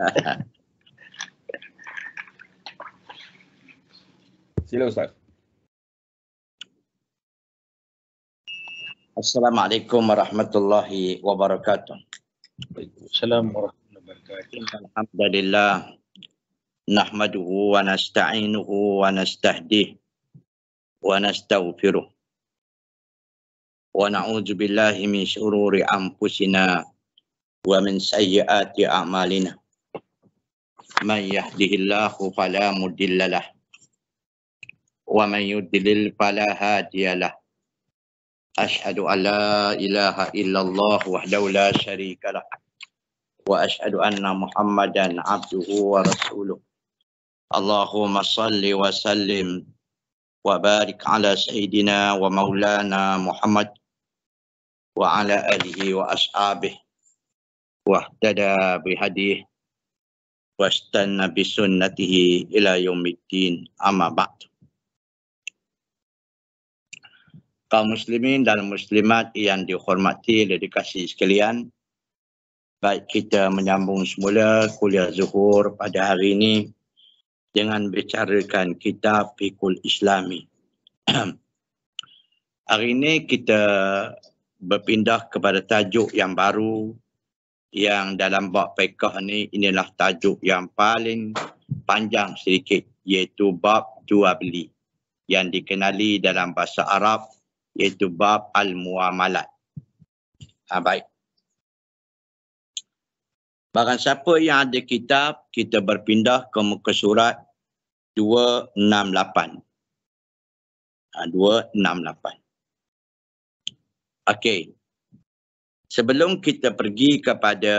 Sila Ustaz. Assalamualaikum warahmatullahi wabarakatuh. Assalamualaikum warahmatullahi wabarakatuh. Alhamdulillah. Nahmaduhu wa nasta'inuhu wa nasta'dih. Wa nasta'ufiruh. Wa na'udzu billahi min syururi anfusina wa min sayyiati a'malina. من يهده الله فلا مضل له ومن يضلل فلا هادي له أشهد أن لا إله إلا الله وحده لا شريك له وأشهد أن محمدا عبده ورسوله اللهم صل وسلم وبارك على سيدنا ومولانا محمد وعلى آله وأصحابه واهتدى بهديه wastan nabi sunnatihi ila yaumiddin amma ba'd kaum muslimin dan muslimat yang dihormati dan dikasihi sekalian baik kita menyambung semula kuliah zuhur pada hari ini dengan bicarakan kitab fikul islami hari ini kita berpindah kepada tajuk yang baru yang dalam bab fiqh ni inilah tajuk yang paling panjang sedikit iaitu bab jual beli yang dikenali dalam bahasa Arab iaitu bab al-muamalat. Ha, baik. Barang siapa yang ada kitab, kita berpindah ke muka surat 268. Ha, 268. Okey, sebelum kita pergi kepada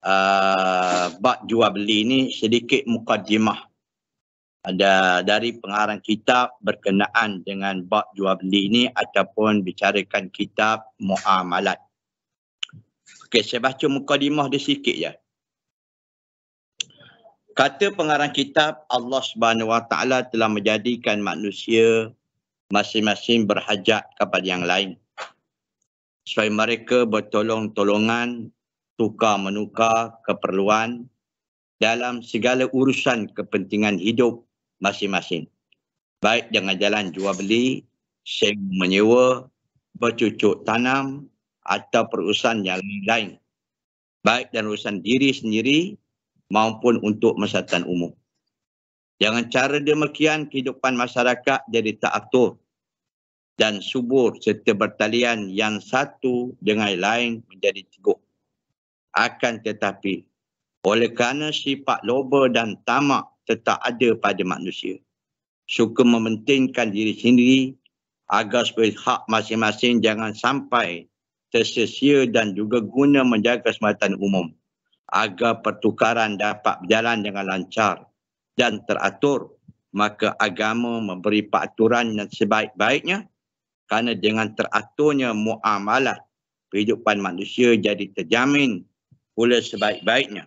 uh, bab jual beli ini sedikit mukadimah ada dari pengarang kitab berkenaan dengan bak jual beli ini ataupun bicarakan kitab muamalat. Okey, saya baca mukadimah dia sikit ya. Kata pengarang kitab Allah Subhanahu Wa Taala telah menjadikan manusia masing-masing berhajat kepada yang lain supaya mereka bertolong-tolongan tukar-menukar keperluan dalam segala urusan kepentingan hidup masing-masing. Baik dengan jalan jual beli, sewa menyewa, bercucuk tanam atau perusahaan yang lain. Baik dan urusan diri sendiri maupun untuk masyarakat umum. Jangan cara demikian, kehidupan masyarakat jadi tak aktur dan subur serta bertalian yang satu dengan lain menjadi teguh. Akan tetapi, oleh kerana sifat loba dan tamak tetap ada pada manusia, suka mementingkan diri sendiri agar supaya hak masing-masing jangan sampai tersesia dan juga guna menjaga sematan umum agar pertukaran dapat berjalan dengan lancar dan teratur maka agama memberi peraturan yang sebaik-baiknya kerana dengan teraturnya muamalah kehidupan manusia jadi terjamin pula sebaik-baiknya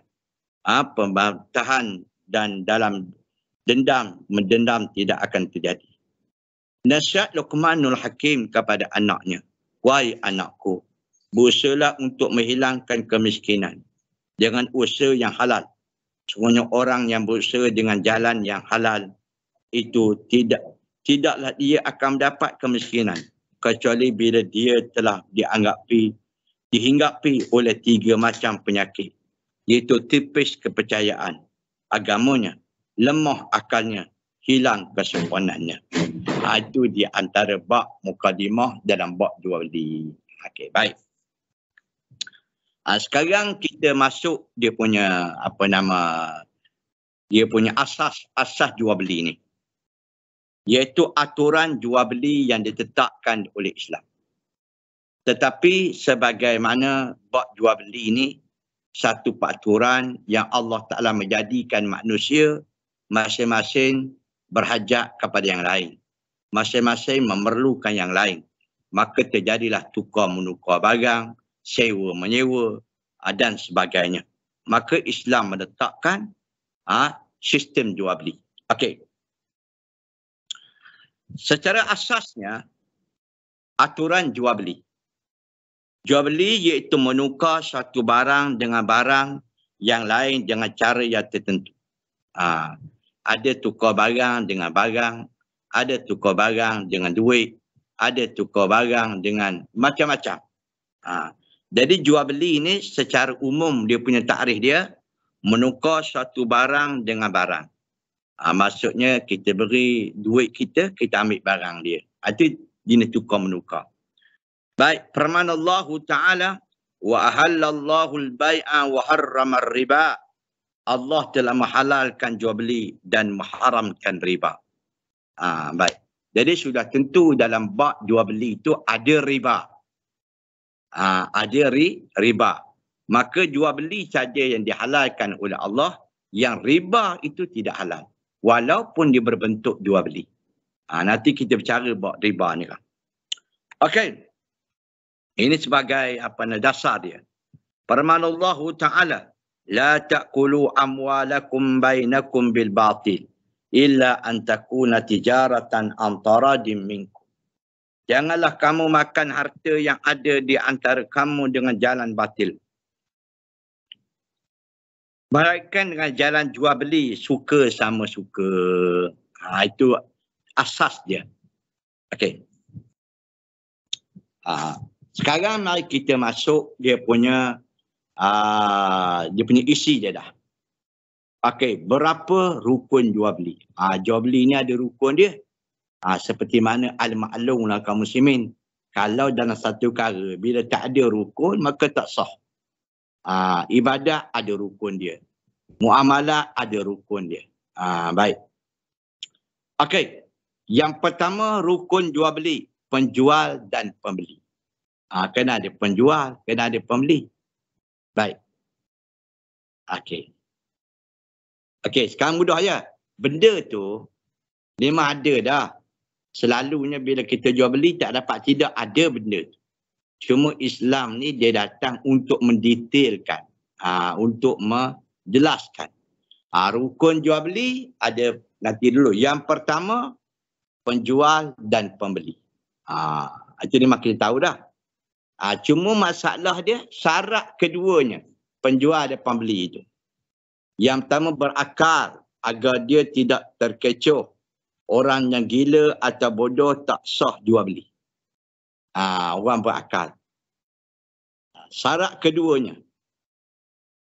ha, ah, pembantahan dan dalam dendam mendendam tidak akan terjadi nasihat Luqmanul Hakim kepada anaknya wahai anakku berusahalah untuk menghilangkan kemiskinan dengan usaha yang halal semuanya orang yang berusaha dengan jalan yang halal itu tidak tidaklah dia akan mendapat kemiskinan kecuali bila dia telah dianggapi dihinggapi oleh tiga macam penyakit iaitu tipis kepercayaan agamanya lemah akalnya hilang kesempurnaannya ha, itu di antara bab mukadimah dalam bab dua di okay, baik ha, sekarang kita masuk dia punya apa nama dia punya asas asas jual beli ni iaitu aturan jual beli yang ditetapkan oleh Islam. Tetapi sebagaimana bab jual beli ini satu peraturan yang Allah Ta'ala menjadikan manusia masing-masing berhajat kepada yang lain. Masing-masing memerlukan yang lain. Maka terjadilah tukar-menukar barang, sewa-menyewa ah, dan sebagainya. Maka Islam menetapkan ha, sistem jual beli. Okey, secara asasnya aturan jual beli. Jual beli iaitu menukar satu barang dengan barang yang lain dengan cara yang tertentu. Ha, ada tukar barang dengan barang, ada tukar barang dengan duit, ada tukar barang dengan macam-macam. Ha, jadi jual beli ini secara umum dia punya tarikh dia menukar satu barang dengan barang. Ha, maksudnya kita beri duit kita, kita ambil barang dia. Ah, itu dina tukar menukar. Baik, firman Allah Ta'ala wa ahallallahu al-bai'a wa harrama riba Allah telah menghalalkan jual beli dan mengharamkan riba. Ha, baik. Jadi sudah tentu dalam bab jual beli itu ada riba. Ha, ada ri, riba. Maka jual beli saja yang dihalalkan oleh Allah yang riba itu tidak halal walaupun dia berbentuk jual beli. Ha, nanti kita bicara buat riba ni kan. Okey. Ini sebagai apa nama dasar dia. Permana Allah Ta'ala. La ta'kulu amwalakum bainakum bil batil. Illa an takuna tijaratan antara minkum. Janganlah kamu makan harta yang ada di antara kamu dengan jalan batil. Meraihkan dengan jalan jual beli, suka sama suka. Ha, itu asas dia. Okey. Ha, sekarang mari kita masuk dia punya ha, dia punya isi dia dah. Okey, berapa rukun jual beli? Ha, jual beli ni ada rukun dia. Ha, seperti mana al-ma'lum lah kamu simin. Kalau dalam satu kara, bila tak ada rukun, maka tak sah. Uh, ibadah ada rukun dia. Muamalah ada rukun dia. Uh, baik. Okey. Yang pertama rukun jual beli. Penjual dan pembeli. Uh, kena ada penjual, kena ada pembeli. Baik. Okey. Okey, sekarang mudah ya. Benda tu memang ada dah. Selalunya bila kita jual beli tak dapat tidak ada benda tu. Cuma Islam ni dia datang untuk mendetailkan, ha, untuk menjelaskan. Ha, rukun jual beli ada nanti dulu. Yang pertama, penjual dan pembeli. Ha, jadi makin tahu dah. Ha, cuma masalah dia, syarat keduanya, penjual dan pembeli itu. Yang pertama berakal agar dia tidak terkecoh. Orang yang gila atau bodoh tak sah jual beli uh, orang berakal. Syarat keduanya.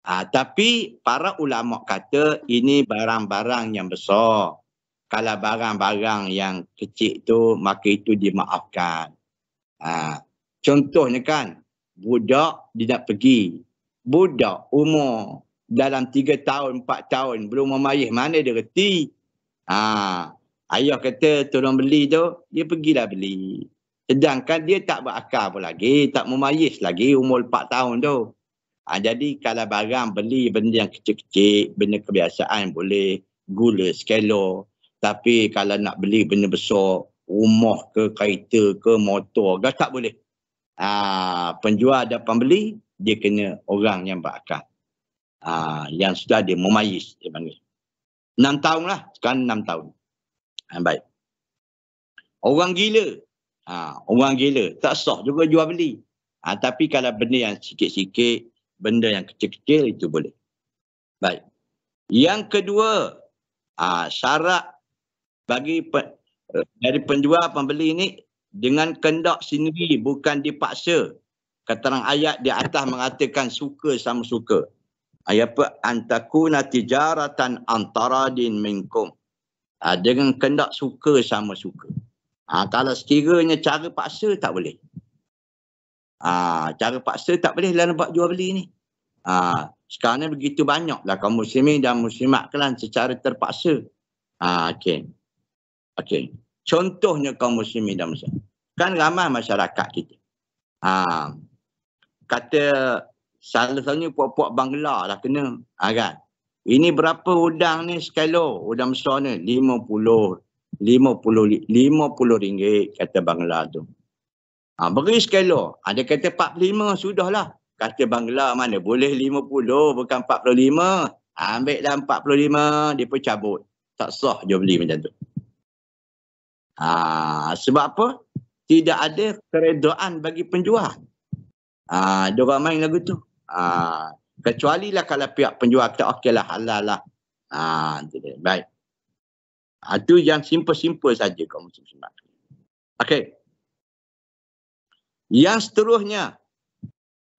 Uh, tapi para ulama kata ini barang-barang yang besar. Kalau barang-barang yang kecil tu maka itu dimaafkan. Uh, contohnya kan budak dia nak pergi. Budak umur dalam 3 tahun, 4 tahun belum memayih mana dia reti. Ha, ayah kata tolong beli tu, dia pergilah beli. Sedangkan dia tak berakal pun lagi, tak memayis lagi umur 4 tahun tu. Ha, jadi kalau barang beli benda yang kecil-kecil, benda kebiasaan boleh gula sekelo. Tapi kalau nak beli benda besar, rumah ke kereta ke motor ke tak boleh. Ha, penjual dan pembeli, dia kena orang yang berakal. Ha, yang sudah dia memayis dia panggil. 6 tahun lah, sekarang 6 tahun. Ha, baik. Orang gila Ha, orang gila. Tak sah juga jual beli. Ha, tapi kalau benda yang sikit-sikit, benda yang kecil-kecil itu boleh. Baik. Yang kedua, ha, syarat bagi pe, eh, dari penjual pembeli ini dengan kendak sendiri bukan dipaksa. Keterangan ayat di atas mengatakan suka sama suka. Ayat apa? Antakuna tijaratan antara din minkum. Ha, dengan kendak suka sama suka. Ha, kalau sekiranya cara paksa tak boleh. Ha, cara paksa tak boleh dalam bab jual beli ni. Ha, sekarang ni begitu banyaklah kaum muslimin dan muslimat kelan secara terpaksa. Ha, okay. Okay. Contohnya kaum muslimin dan muslimat. Kan ramai masyarakat kita. Ha, kata salah satunya puak-puak bangla lah kena. Ha, kan? Ini berapa udang ni sekilo? Udang besar ni? 50 RM50 rm kata bangla tu. Ha, beri skala. Ada kata 45 sudah lah Kata bangla mana boleh 50 bukan 45. Ha, ambil dalam 45 dia pun cabut. Tak sah jual beli macam tu. Ha, sebab apa? Tidak ada keredaan bagi penjual. Ha, Diorang main lagu tu. Ha, kecuali lah kalau pihak penjual kata okey lah halal lah. Ha, baik. Ada yang simple-simple saja kau musim sunat. Okey. Yang seterusnya,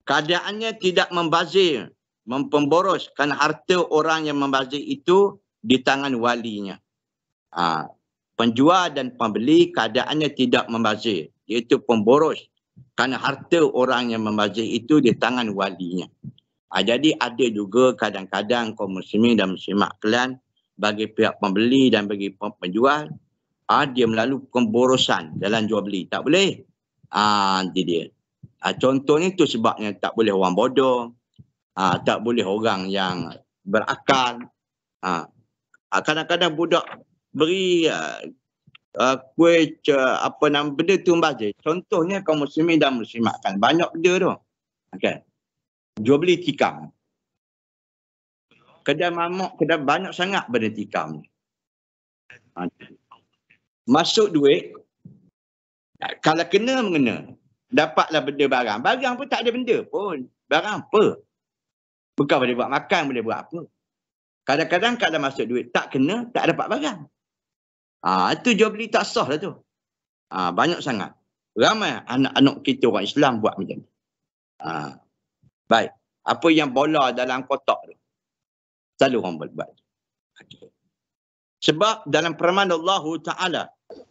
keadaannya tidak membazir, mempemboroskan harta orang yang membazir itu di tangan walinya. Ha, penjual dan pembeli keadaannya tidak membazir, iaitu pemboros. Kerana harta orang yang membazir itu di tangan walinya. Ha, jadi ada juga kadang-kadang kaum muslimin dan muslimat kelan bagi pihak pembeli dan bagi penjual ha, dia melalui pemborosan dalam jual beli tak boleh ha, nanti dia ha, contohnya itu sebabnya tak boleh orang bodoh ha, tak boleh orang yang berakal ha, kadang-kadang budak beri uh, uh, kuih ce, apa nama benda tu mbazir contohnya kaum muslimin dan muslimat kan banyak benda tu okay. jual beli tikam kedai mamak kedai banyak sangat benda tikam ni. Ha. Masuk duit, kalau kena mengena, dapatlah benda barang. Barang pun tak ada benda pun. Barang apa? Bukan boleh buat makan, boleh buat apa. Kadang-kadang kalau masuk duit tak kena, tak dapat barang. Ah, ha, itu jual beli tak sah lah tu. Ha, banyak sangat. Ramai anak-anak kita orang Islam buat macam ni. Ha, baik. Apa yang bola dalam kotak selalu orang buat buat. Okay. Sebab dalam firman Allah Taala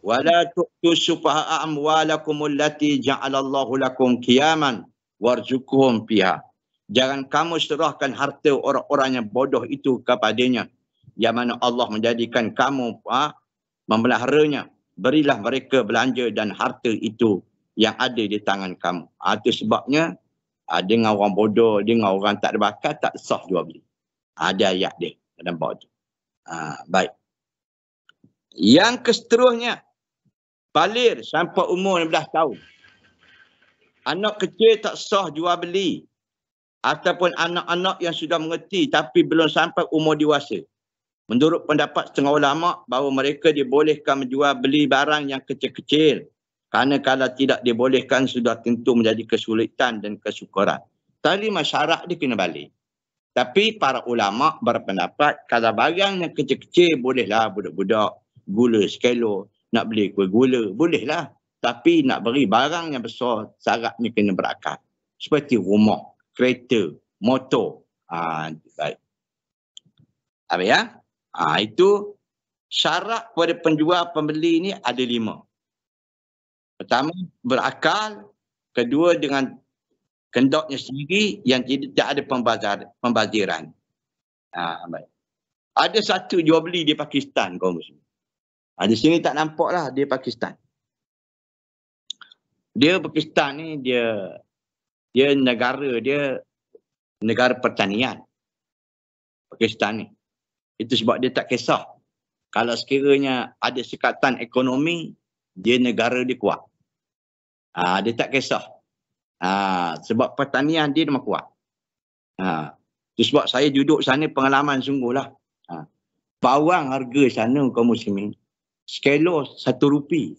wala tu'tu sufaha amwalakum allati ja'ala Allahu lakum qiyaman warzuquhum fiha. Jangan kamu serahkan harta orang-orang yang bodoh itu kepadanya yang mana Allah menjadikan kamu ha, memeliharanya, Berilah mereka belanja dan harta itu yang ada di tangan kamu. Ha, itu sebabnya ha, dengan orang bodoh, dengan orang tak ada bakat, tak sah jual beli. Ada ayat dia dalam bawah tu. Ha, baik. Yang keseterusnya, balir sampai umur 16 tahun. Anak kecil tak sah jual beli. Ataupun anak-anak yang sudah mengerti tapi belum sampai umur dewasa. Menurut pendapat setengah ulama bahawa mereka dibolehkan menjual beli barang yang kecil-kecil. Kerana kalau tidak dibolehkan sudah tentu menjadi kesulitan dan kesukaran. Tali masyarakat dia kena balik. Tapi para ulama berpendapat kalau barang yang kecil-kecil bolehlah budak-budak gula sekelo nak beli kuih gula bolehlah. Tapi nak beri barang yang besar syaratnya kena berakal. Seperti rumah, kereta, motor. Ah, baik. Apa ya? Ah, itu syarat kepada penjual pembeli ni ada lima. Pertama berakal, kedua dengan kendoknya sendiri yang tidak ada pembazar, pembaziran. Ha, baik. Ada satu jual beli di Pakistan kaum muslim. Ha, di sini tak nampak lah di Pakistan. Dia Pakistan ni dia dia negara dia negara pertanian. Pakistan ni. Itu sebab dia tak kisah. Kalau sekiranya ada sekatan ekonomi, dia negara dia kuat. Ha, dia tak kisah. Ha, sebab pertanian dia memang kuat. Ha, tu sebab saya duduk sana pengalaman sungguhlah. Ha, bawang harga sana kaum ini, Sekilo satu rupi.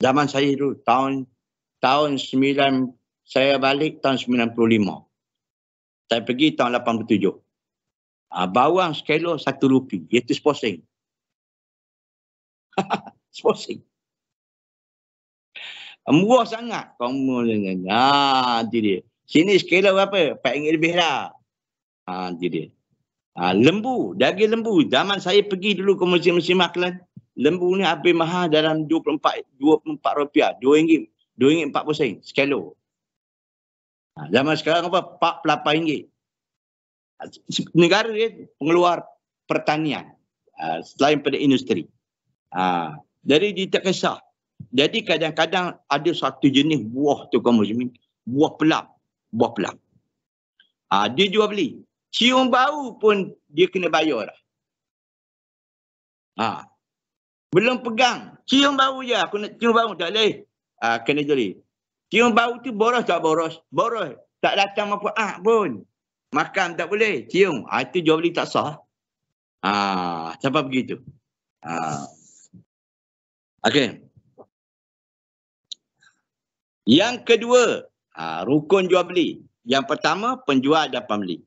Zaman saya dulu tahun tahun 9 saya balik tahun 95. Saya pergi tahun 87. Ha, bawang sekilo satu rupi. Itu sposing. sposing. Murah sangat. kamu dengan. Ha, nanti dia. Sini skala berapa? Empat ringgit lebih lah. Ha, nanti dia. Ha, lembu. Daging lembu. Zaman saya pergi dulu ke mesin-mesin maklan Lembu ni habis mahal dalam 24, 24 rupiah. Dua ringgit. Dua ringgit empat puluh sen. Skala. Ha, zaman sekarang apa? Empat puluh ringgit. Ha, negara dia pengeluar pertanian. Uh, selain pada industri. Uh, jadi dia tak kisah. Jadi kadang-kadang ada satu jenis buah tu kau muslimin, buah pelam, buah pelam. Ha, ah, dia jual beli. Cium bau pun dia kena bayar lah. Ha. Ah, belum pegang, cium bau je aku nak cium bau tak boleh. Ha, kena jeli. Cium bau tu boros tak boros? Boros. Tak datang apa ah pun. Makan tak boleh, cium. Ha, itu jual beli tak sah. Ha, sebab begitu. Ha. Okay. Yang kedua, ha, rukun jual beli. Yang pertama, penjual dan pembeli.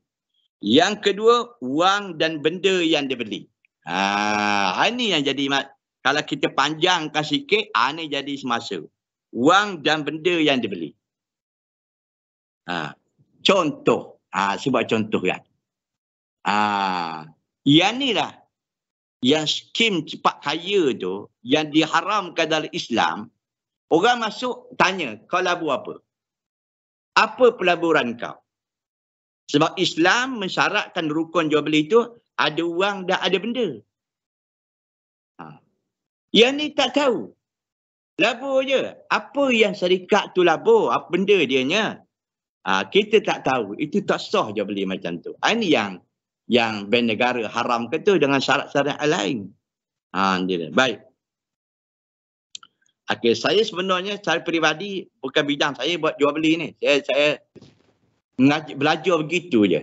Yang kedua, wang dan benda yang dibeli. Ah, ha, ini ha, yang jadi kalau kita panjangkan sikit, ha, ini jadi semasa. Wang dan benda yang dibeli. Ha, contoh, ha, sebab contoh kan. Ha, yang lah. yang skim cepat kaya tu, yang diharamkan dalam Islam, Orang masuk tanya, kau labu apa? Apa pelaburan kau? Sebab Islam mensyaratkan rukun jual beli itu ada uang dan ada benda. Ha. Yang ni tak tahu. Labu je. Apa yang syarikat tu labu? Apa benda dia ni? Ha, kita tak tahu. Itu tak sah jual beli macam tu. Ha, ini yang yang bernegara haram ke tu dengan syarat-syarat lain. Ha, baik. Okay, saya sebenarnya secara peribadi bukan bidang saya buat jual beli ni. Saya saya belajar begitu je.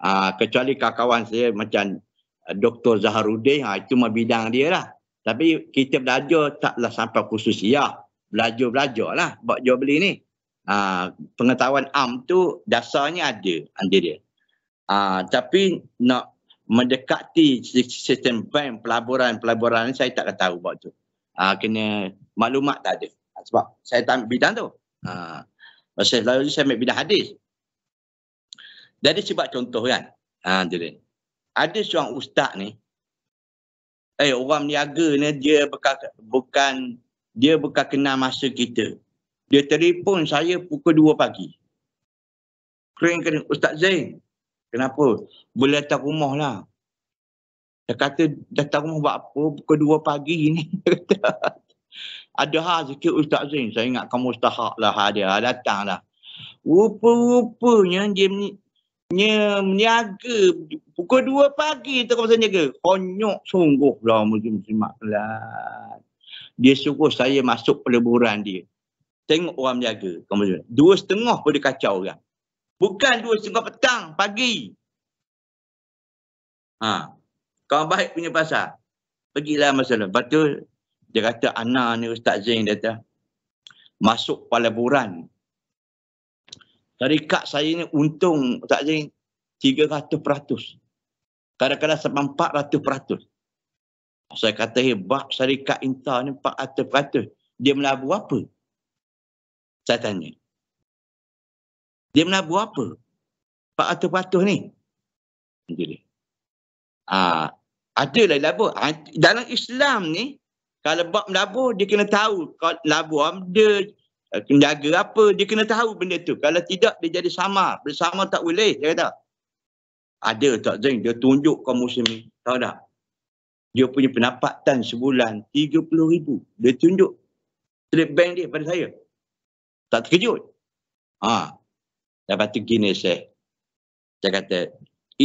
Ha, kecuali kawan saya macam eh, Dr. Zaharudin, ha, itu mah bidang dia lah. Tapi kita belajar taklah sampai khusus ya. Belajar-belajar lah buat jual beli ni. Ha, pengetahuan am tu dasarnya ada anda dia. Ha, tapi nak mendekati sistem bank pelaburan-pelaburan saya tak tahu buat tu uh, kena maklumat tak ada. Ah, sebab saya tak ambil bidang tu. Ah, masa uh, lalu saya ambil bidang hadis. Jadi sebab contoh kan. Uh, ada seorang ustaz ni. Eh orang niaga ni dia bukan, bukan dia bukan kenal masa kita. Dia telefon saya pukul 2 pagi. Kering-kering. Ustaz Zain. Kenapa? Boleh datang rumah lah. Dia kata datang rumah buat apa pukul 2 pagi ni. ada ha sikit Ustaz Zain. Saya ingat kamu ustahak lah dia. Datang lah. Rupa-rupanya dia ni nya meniaga pukul 2 pagi tu kau niaga. konyok sungguh lah muslim simak lah. Dia suruh saya masuk peleburan dia. Tengok orang meniaga. Kau Dua setengah pun dia kacau orang. Bukan dua setengah petang, pagi. Ha kawan baik punya pasal, Pergilah masa Lepas tu dia kata Ana ni Ustaz Zain dia kata masuk pelaburan. Tarikat saya ni untung Ustaz Zain 300%. Kadang-kadang sampai 400%. Saya kata hebat syarikat Intel ni 400%. Dia melabur apa? Saya tanya. Dia melabur apa? 400% ni. Jadi. Ah, ada lah labu. Ha, dalam Islam ni, kalau bab labu, dia kena tahu kalau labu ada, kenjaga eh, apa, dia kena tahu benda tu. Kalau tidak, dia jadi sama. Bersama tak boleh, dia kata. Ada tak Zain, dia tunjuk kau muslim ni. Tahu tak? Dia punya pendapatan sebulan RM30,000. Dia tunjuk slip bank dia pada saya. Tak terkejut. Ha. Dapat tu gini saya. Saya kata,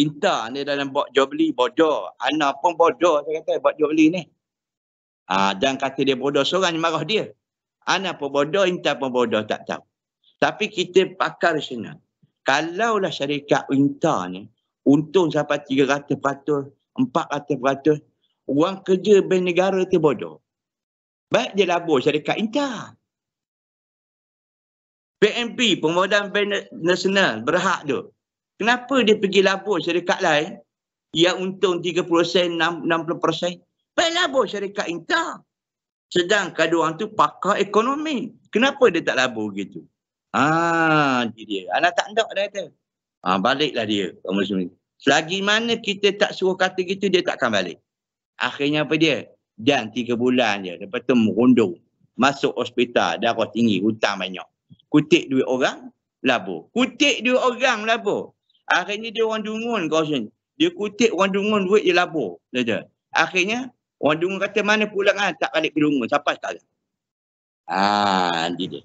Inta ni dalam buat jual beli bodoh. Ana pun bodoh saya kata buat jual beli ni. Ah dan kata dia bodoh seorang yang marah dia. Ana pun bodoh, Inta pun bodoh tak tahu. Tapi kita pakar sana. Kalaulah syarikat Inta ni untung sampai 300%, 400%, uang kerja bank negara tu bodoh. Baik dia labur syarikat Inta. BNP, pemodal bank nasional berhak tu. Kenapa dia pergi labur syarikat lain yang untung 30%, 60%? Baik labur syarikat Intel. Sedangkan orang tu pakar ekonomi. Kenapa dia tak labur gitu? Ah, ha, dia. Anak tak nak dia kata. Ah, baliklah dia. Selagi mana kita tak suruh kata gitu, dia takkan balik. Akhirnya apa dia? Dan tiga bulan je. Lepas tu merundung. Masuk hospital. Darah tinggi. Hutang banyak. Kutip duit orang. Labur. kutik duit orang. Labur. Akhirnya dia orang dungun kau sini. Dia kutip orang dungun duit dia labur. Dia Akhirnya orang dungun kata mana pulang kan? ah tak balik ke dungun sampai sekarang. Ah ha, nanti dia.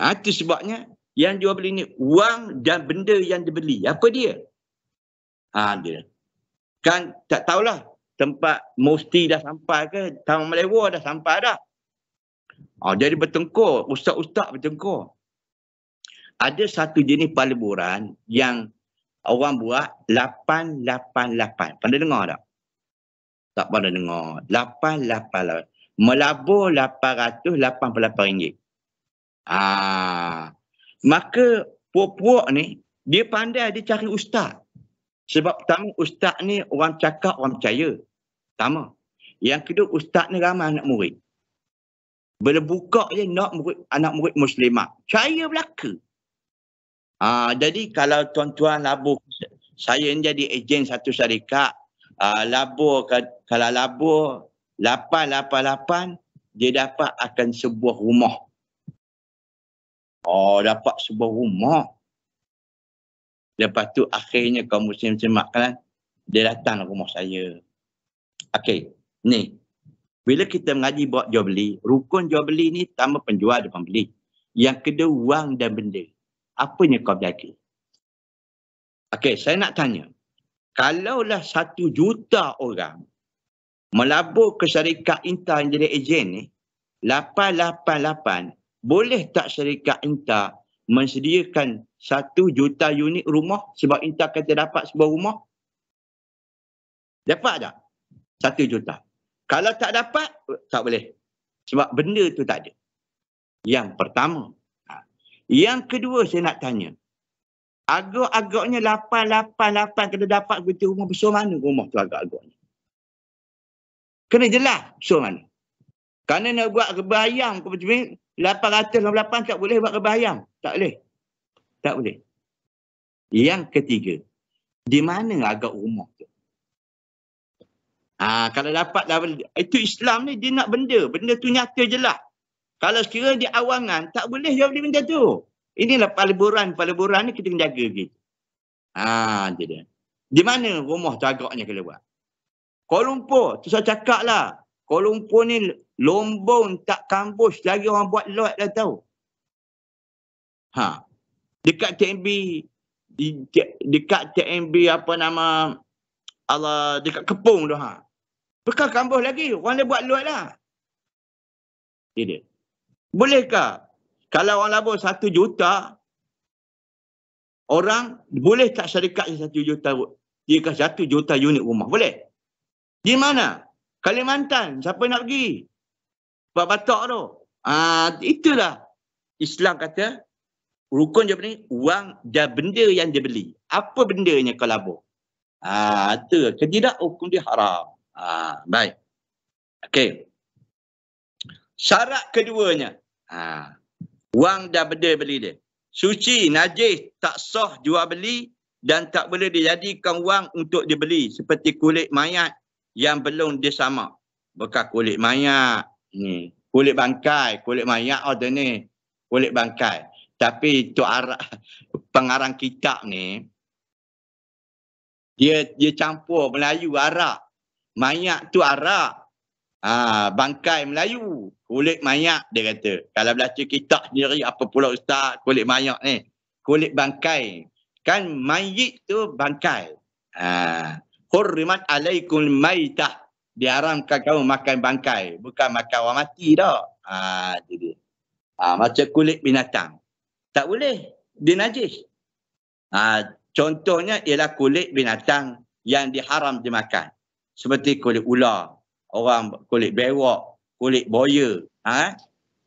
Ah ha, itu sebabnya yang jual beli ni wang dan benda yang dibeli. Apa dia? Ah dia. Kan tak tahulah tempat mesti dah sampai ke Taman Malewa dah sampai dah. Oh jadi bertengkur, ustaz-ustaz bertengkur. Ada satu jenis paleburan yang orang buat 888. Pada dengar tak? Tak pada dengar. 888. Melabur 888 ringgit. Ah. Maka puak-puak ni dia pandai dia cari ustaz. Sebab pertama ustaz ni orang cakap orang percaya. Pertama. Yang kedua ustaz ni ramai anak murid. Bila buka je nak murid, anak murid Muslimah caya belaka. Uh, jadi kalau tuan-tuan labu saya ni jadi ejen satu syarikat uh, ah, labu kalau labu 888 dia dapat akan sebuah rumah. Oh dapat sebuah rumah. Lepas tu akhirnya kau musim semak kan dia datang rumah saya. Okey, ni. Bila kita mengaji buat jual beli, rukun jual beli ni tambah penjual dan pembeli. Yang kedua wang dan benda. Apa apanya kau jaga? Okey, saya nak tanya. Kalaulah satu juta orang melabur ke syarikat Inta yang jadi ejen ni, 888, boleh tak syarikat Inta mensediakan satu juta unit rumah sebab Inta kata dapat sebuah rumah? Dapat tak? Satu juta. Kalau tak dapat, tak boleh. Sebab benda tu tak ada. Yang pertama, yang kedua saya nak tanya. Agak-agaknya 888 kena dapat gunting rumah besar mana rumah tu agak-agaknya? Kena jelas besar mana? Kerana nak buat kebayang macam ni, 888 tak boleh buat kebayang. Tak boleh. Tak boleh. Yang ketiga, di mana agak rumah tu? Ha, kalau dapat, itu Islam ni dia nak benda. Benda tu nyata jelas. Kalau sekiranya dia awangan, tak boleh jawab dia macam tu. Inilah peleburan. Peleburan ni kita jaga gitu. Haa, macam dia. Di mana rumah tu agaknya kena buat? Kuala Lumpur, tu saya cakap lah. Kuala Lumpur ni lombong tak kambus lagi orang buat lot dah tahu. Ha. Dekat TMB, di, de, dekat TMB apa nama, Allah, dekat Kepung tu ha. Bekal kambus lagi, orang dia buat lot lah. Dia dia. Bolehkah kalau orang labur satu juta orang boleh tak syarikat satu juta dia kasih satu juta unit rumah boleh? Di mana? Kalimantan. Siapa nak pergi? Pak Batok tu. Ah, itulah Islam kata rukun dia ni wang dan benda yang dia beli. Apa bendanya kalau labur? Ah, itu ketidak hukum dia haram. Ah, baik. Okey. Syarat keduanya, Ha. Wang dah benda beli dia. Suci, najis, tak sah jual beli dan tak boleh dijadikan wang untuk dibeli. Seperti kulit mayat yang belum disama. Bekas kulit mayat, ni. kulit bangkai, kulit mayat ada oh, ni. Kulit bangkai. Tapi itu arah, pengarang kitab ni, dia dia campur Melayu Arab. Mayat tu Arab ha, bangkai Melayu. Kulit mayak dia kata. Kalau belaca kitab sendiri apa pula ustaz kulit mayak ni. Kulit bangkai. Kan mayit tu bangkai. Ha, Hurrimat alaikum maitah. Diharamkan kamu makan bangkai. Bukan makan orang mati dah. Ha, jadi. Ha, macam kulit binatang. Tak boleh. Dia najis. Ha, contohnya ialah kulit binatang yang diharam dimakan. Seperti kulit ular, orang kulit berok, kulit boya. Ha?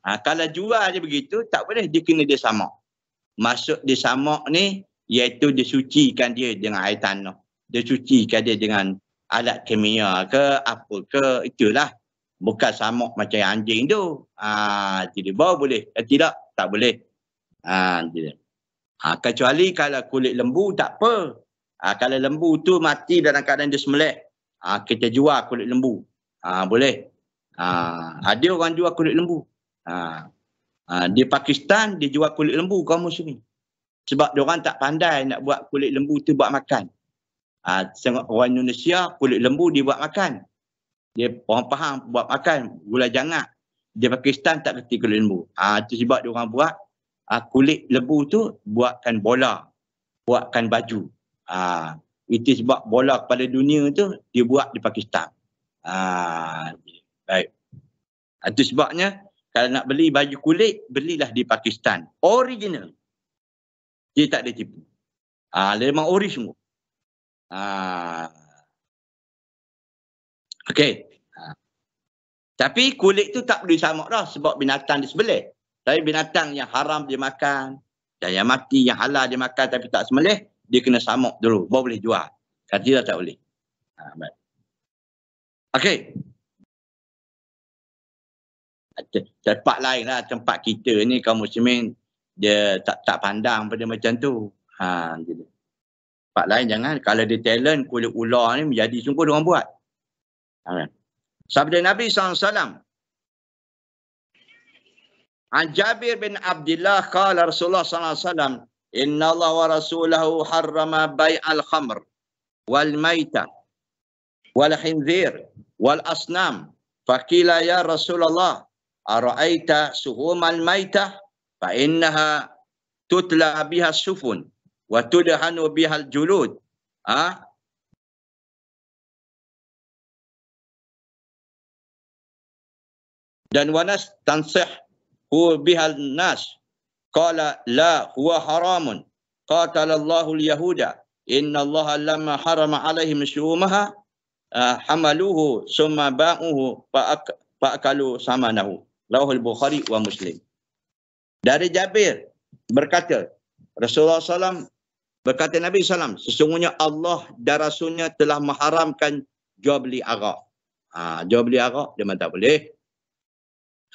ha? kalau jual je begitu, tak boleh dia kena dia sama. Masuk dia sama ni, iaitu disucikan dia dengan air tanah. Disucikan dia dengan alat kimia ke apa ke itulah. Bukan sama macam anjing tu. Ha, tidak bau boleh. Eh, tidak, tak boleh. Ha, tidak. Ha, kecuali kalau kulit lembu tak apa. Ha, kalau lembu tu mati dalam keadaan dia semelek. Ha, kita jual kulit lembu. Ha, boleh. Ha, ada orang jual kulit lembu. Ha, ha, di Pakistan, dia jual kulit lembu kamu sini. Sebab dia orang tak pandai nak buat kulit lembu tu buat makan. Ha, sangat orang Indonesia, kulit lembu dia buat makan. Dia orang faham buat makan, gula jangak. Di Pakistan tak kerti kulit lembu. Ha, itu sebab dia orang buat ha, kulit lembu tu buatkan bola. Buatkan baju. Ha, itu sebab bola kepala dunia tu dia buat di Pakistan. Ah, baik. Itu sebabnya kalau nak beli baju kulit, belilah di Pakistan. Original. Dia tak ada tipu. Ah, dia memang ori semua. Ah. Okey. Ah. Tapi kulit tu tak boleh sama dah sebab binatang di sebelah. Tapi binatang yang haram dia makan, dan yang mati yang halal dia makan tapi tak semelih, dia kena samok dulu. Baru boleh jual. Kata tidak tak boleh. Ah, baik. Okey. Tempat lain lah tempat kita ni kaum muslimin dia tak tak pandang pada macam tu. Ha, gitu. Tempat lain jangan kalau dia talent kulit ular ni menjadi sungguh orang buat. Ha. Sabda Nabi SAW. An Jabir bin Abdullah kala Rasulullah sallallahu alaihi wasallam, "Inna Allah wa rasulahu harrama bai'al khamr wal maitah والخنزير والأصنام فقيل يا رسول الله أرأيت سهوم الميتة فإنها تتلى بها السفن وتدهن بها الجلود أه؟ dan wanas tansih hu bihal nas qala la huwa haramun qatala Allahu al-yahuda inna Allah lama harama alaihim syumaha Ah, hamaluhu summa ba'uhu fa'akalu samanahu. Rawahul Bukhari wa Muslim. Dari Jabir berkata, Rasulullah SAW berkata Nabi SAW, sesungguhnya Allah dan Rasulnya telah mengharamkan jual beli arak. Ha, jual beli arak, dia mana tak boleh.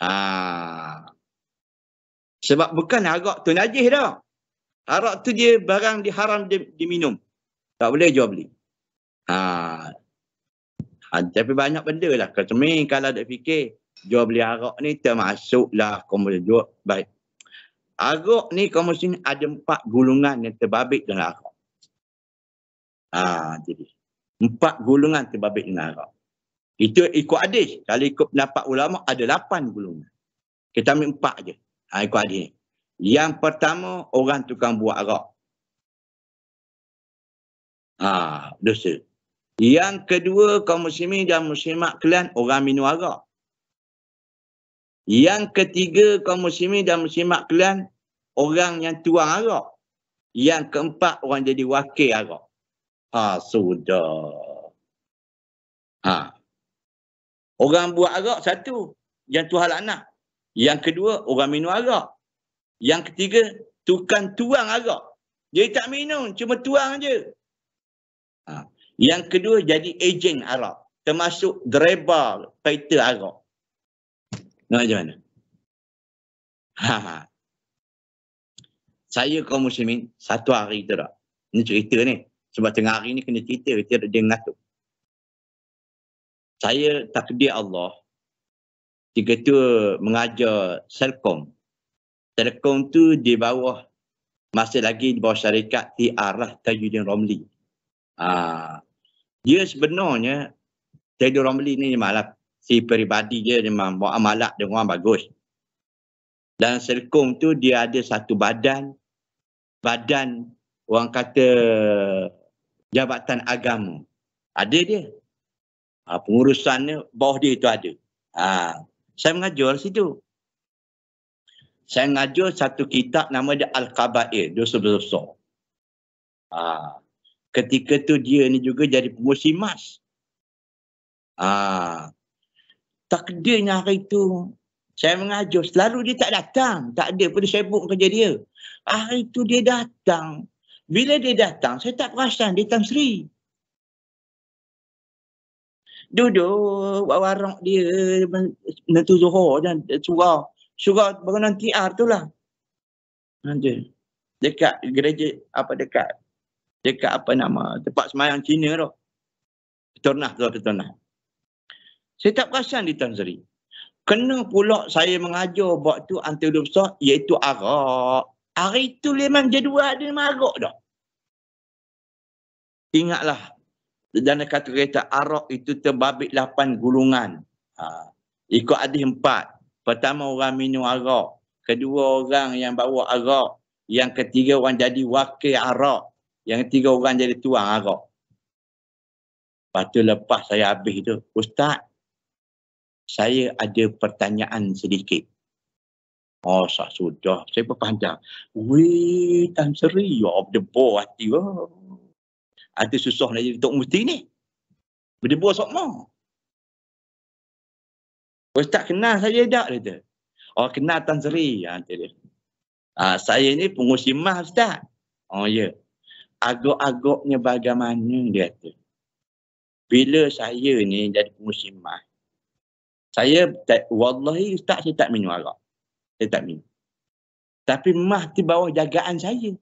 Ha. Sebab bukan arak tu najis dah. Arak tu dia barang diharam diminum. Tak boleh jual beli. Ha. Ha, tapi banyak benda lah. Kata ni kalau dia fikir jual beli arak ni termasuk lah boleh jual. Baik. Arak ni kau mesti ada empat gulungan yang terbabit dengan arak. Ha, ah, jadi. Empat gulungan terbabit dengan arak. Itu ikut adik. Kalau ikut pendapat ulama ada lapan gulungan. Kita ambil empat je. Ha, ikut adik ni. Yang pertama orang tukang buat arak. Ah, ha, dosa. Yang kedua, kaum muslimin dan muslimat kelan orang minum arak. Yang ketiga, kaum muslimin dan muslimat kelan orang yang tuang arak. Yang keempat, orang jadi wakil arak. Ha, sudah. Ha. Orang buat arak satu, yang tuhal anak. Yang kedua, orang minum arak. Yang ketiga, tukang tuang arak. Jadi tak minum, cuma tuang je. Ha. Yang kedua jadi ejen Arab. Termasuk driver kereta Arab. Nak macam mana? Ha, ha. Saya kaum muslimin satu hari tu dah. Ini cerita ni. Sebab tengah hari ni kena cerita. Kita ada dengar tu. Saya takdir Allah. Tiga tu mengajar Selkom. Selkom tu di bawah masih lagi di bawah syarikat TR lah Tajuddin Romli. Ah, dia sebenarnya Sayyidul Romli ni malah si peribadi dia memang buat amalak dengan orang bagus. Dan serkum tu dia ada satu badan, badan orang kata jabatan agama. Ada dia. Ha, pengurusannya bawah dia itu ada. Ha, saya mengajar situ. Saya mengajar satu kitab nama dia Al-Qabair, dosa besar. Ah, ketika tu dia ni juga jadi pengurusi mas. Ah, takdirnya hari tu saya mengaju. Selalu dia tak datang. Tak ada pun sibuk kerja dia. Hari tu dia datang. Bila dia datang, saya tak perasan dia datang seri. Duduk warung dia nanti Zuhur dan surau. Surau bangunan TR tu lah. Nanti dekat gereja apa dekat dekat apa nama tempat semayang Cina tu. Keturnah tu keturnah. Saya tak perasan di Tuan Kena pula saya mengajar buat tu antara dua besar iaitu Arak. Hari itu memang jadual ada nama Arak dah. Ingatlah dan kata kereta Arak itu terbabit lapan gulungan. Ha. Ikut adik empat. Pertama orang minum Arak. Kedua orang yang bawa Arak. Yang ketiga orang jadi wakil Arak. Yang tiga orang jadi tuang Arab. Lepas tu lepas saya habis tu, Ustaz, saya ada pertanyaan sedikit. Oh, sah sudah. Saya berpanjang. Weh, tan seri. Ya, berdebor hati. Oh. Ada susah nak jadi Tok Mufti ni. Berdebor sokmo. Ustaz kenal saya tak? Dia kata. Oh, kenal Tan Seri. Ha, Ha, saya ni pengurusi Ustaz. Oh, ya. Yeah agak-agaknya bagaimana dia tu. Bila saya ni jadi pengusimah, saya, wallahi ustaz saya tak minum arak. Saya tak minum. Tapi mah tu bawah jagaan saya.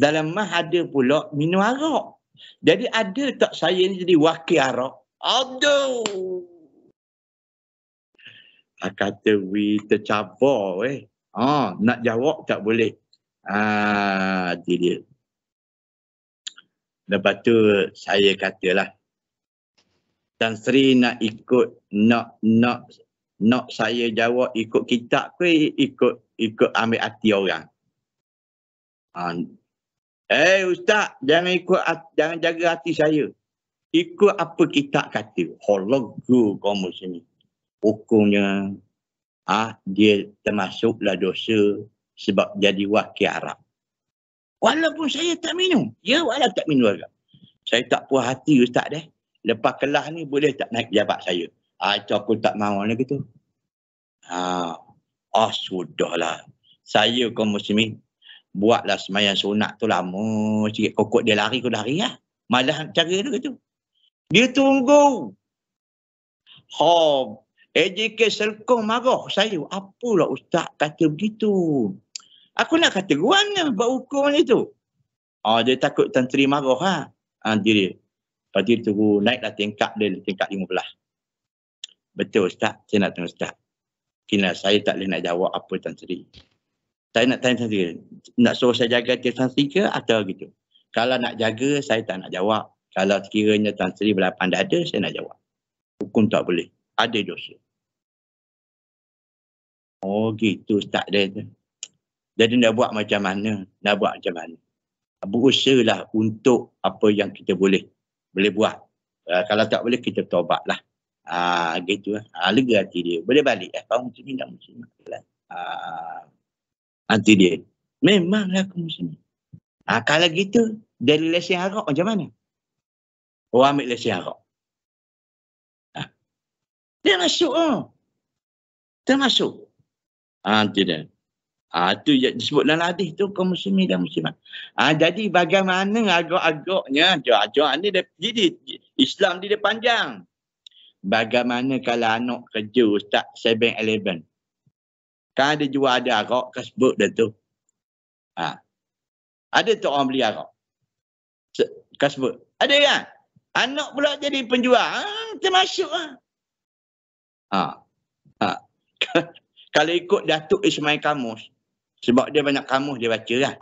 Dalam mah ada pula minum arak. Jadi ada tak saya ni jadi wakil arak? Aduh! Dia ah, kata, we tercabar eh. Ha, nak jawab tak boleh. Ah, dia dia. Lepas tu saya katalah Tan Sri nak ikut nak nak nak saya jawab ikut kitab ke ikut ikut ambil hati orang. Ha. Eh ustaz jangan ikut jangan jaga hati saya. Ikut apa kitab kata. Hologu kamu sini. Hukumnya ah ha, dia termasuklah dosa sebab jadi wakil Arab. Walaupun saya tak minum. Ya, walaupun tak minum juga, Saya tak puas hati ustaz deh. Lepas kelas ni boleh tak naik jabat saya. Ah, aku tak mahu lagi tu. Ah, ah sudahlah. Saya kau muslimin. Buatlah semayang sunat tu lama. Sikit kokot dia lari, kau lari lah. Malah cara dia tu. Dia tunggu. Oh, AJK Selkong marah saya. Apalah ustaz kata begitu aku nak kata guana buat hukum macam tu. Ah uh, dia takut tentera marah ha. Ah uh, diri. Lepas dia tunggu tingkat dia tingkat 15. Betul ustaz, saya nak tanya ustaz. Kena saya tak boleh nak jawab apa tentera. Saya nak tanya tentera, nak suruh saya jaga tentera ke atau gitu. Kalau nak jaga saya tak nak jawab. Kalau sekiranya Tan Sri berlapan ada saya nak jawab. Hukum tak boleh. Ada dosa. Oh gitu Ustaz dia. Jadi nak buat macam mana? Nak buat macam mana? Berusahalah untuk apa yang kita boleh boleh buat. Uh, kalau tak boleh kita tobatlah. Ah uh, gitu lah. uh, lega hati dia. Boleh balik eh kaum sini nak mesti nak kan? lah. hati dia. Memanglah aku mesti. Ah uh, kalau gitu dari lesen harap macam mana? Orang oh, ambil lesen harap. Uh, dia masuk ah. Oh. Dia masuk. Ah uh, tidak. Ha, ah, itu disebut dalam hadis tu kaum muslimin dan muslimat. Ha, jadi bagaimana agak-agaknya jauh-jauh ni dia, dia, dia, Islam dia, dia panjang. Bagaimana kalau anak kerja Ustaz 7-Eleven. Kan ada jual ada arak kan sebut dia tu. Ha. Ada tu orang beli arak. Kan sebut. Ada kan? Anak pula jadi penjual. Ha, termasuk lah. Ha. Ha. kalau ikut Datuk Ismail Kamus, sebab dia banyak kamus dia baca lah.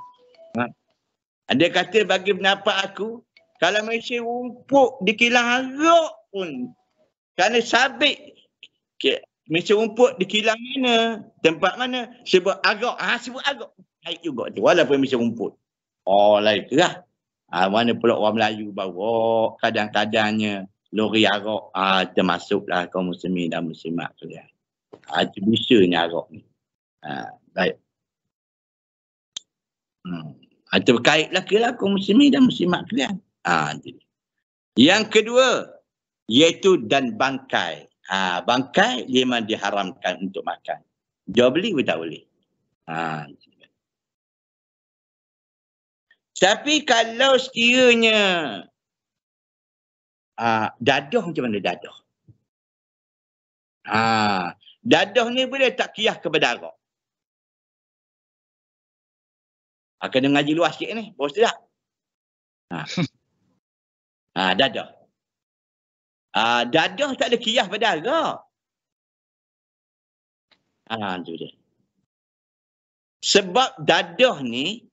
Ha? Dia kata bagi pendapat aku, kalau Malaysia rumput di kilang arak pun, kerana sabit, Malaysia rumput di kilang mana, tempat mana, sebab agak, ha, sebab agak. Baik juga tu, walaupun Malaysia rumput. Oh, lain tu lah. Ha, mana pula orang Melayu bawa, kadang-kadangnya, lori arak, ha, termasuklah kaum muslimin dan muslimat tu lah. Ha, itu bisa ni arak ni. Ha, baik. Hmm. Atau ah, berkaitlah kira kaum muslimi dan muslimat kalian. Ha, Yang kedua, iaitu dan bangkai. Ha, bangkai dia memang diharamkan untuk makan. Dia beli pun tak boleh. Ha, Tapi kalau sekiranya ha, dadah macam mana dadah? Ha, dadah ni boleh tak kiyah kepada darah. akan ha, ngaji luas sikit ni. Bos tidak. Ha. ha dadah. Ha, dadah tak ada kiyah pada harga. Ha, tu dia. Sebab dadah ni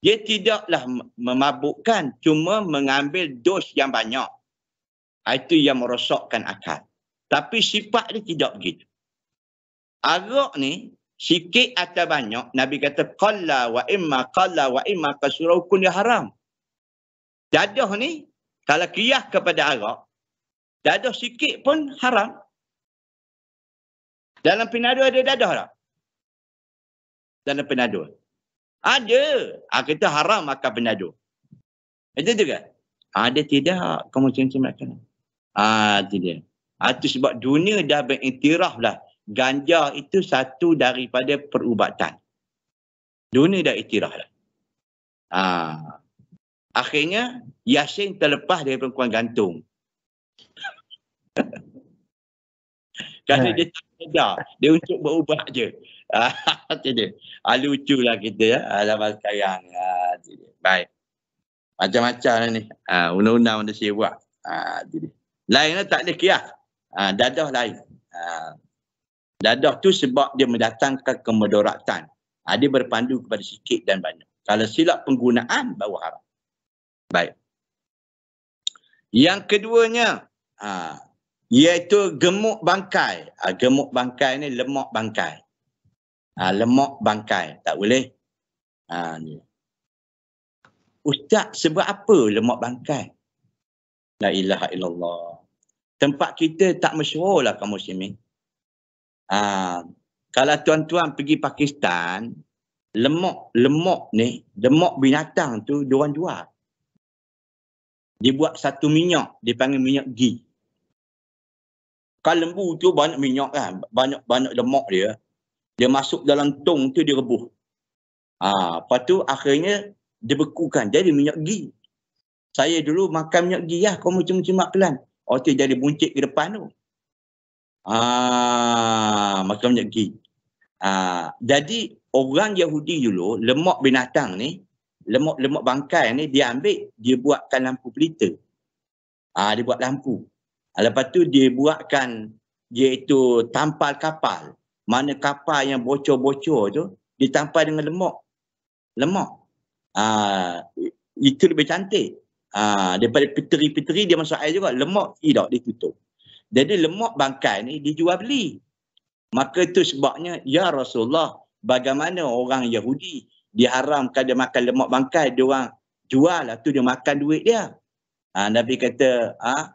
dia tidaklah memabukkan cuma mengambil dos yang banyak. Ha, itu yang merosokkan akal. Tapi sifat dia tidak begitu. Arak ni sikit atau banyak nabi kata qalla wa imma qalla wa imma kasura hukum dia haram dadah ni kalau kiyah kepada arak dadah sikit pun haram dalam pinadu ada dadah tak dalam pinadu ada ha, kita haram makan pinadu itu juga ada tidak kamu cincin makan ah ha, tidak itu ah, sebab dunia dah beriktiraf lah ganja itu satu daripada perubatan. Dunia dah itirah lah. Ha. Akhirnya Yasin terlepas dari perempuan gantung. Kerana dia tak sedar. Dia untuk berubah je. Ha, ha. lucu lah kita ya. Alamak ha, sekarang. Ha. Baik. Macam-macam lah ni. Ha. Undang-undang manusia buat. Ha. Lain lah tak ada kiah. Ha. Dadah lain. Ha. Dadah tu sebab dia mendatangkan kemudaratan. Ha, dia berpandu kepada sikit dan banyak. Kalau silap penggunaan, baru haram. Baik. Yang keduanya, ha, iaitu gemuk bangkai. Ha, gemuk bangkai ni lemak bangkai. Ha, lemak bangkai. Tak boleh. Ha, ni. Ustaz, sebab apa lemak bangkai? La ilaha illallah. Tempat kita tak mesyuarlah kamu sini. Ha, kalau tuan-tuan pergi Pakistan, lemak lemak ni, lemak binatang tu diorang jual. Dia buat satu minyak, dia panggil minyak gi. Kalau lembu tu banyak minyak kan, banyak-banyak lemak dia, dia masuk dalam tong tu dia rebuh. Ha, lepas tu akhirnya dia bekukan, jadi minyak gi. Saya dulu makan minyak gi lah, kau macam-macam pelan. Oh tu jadi buncit ke depan tu. Ah, makan banyak gi. Ah, jadi orang Yahudi dulu lemak binatang ni, lemak lemak bangkai ni dia ambil, dia buatkan lampu pelita. Ah, dia buat lampu. Ah, lepas tu dia buatkan iaitu tampal kapal. Mana kapal yang bocor-bocor tu ditampal dengan lemak. Lemak. Ah, itu lebih cantik. Ah, daripada peteri-peteri dia masuk air juga. Lemak tidak ditutup. Jadi lemak bangkai ni dijual beli. Maka itu sebabnya ya Rasulullah bagaimana orang Yahudi diharamkan dia makan lemak bangkai dia orang jual lah tu dia makan duit dia. Ha, Nabi kata ha,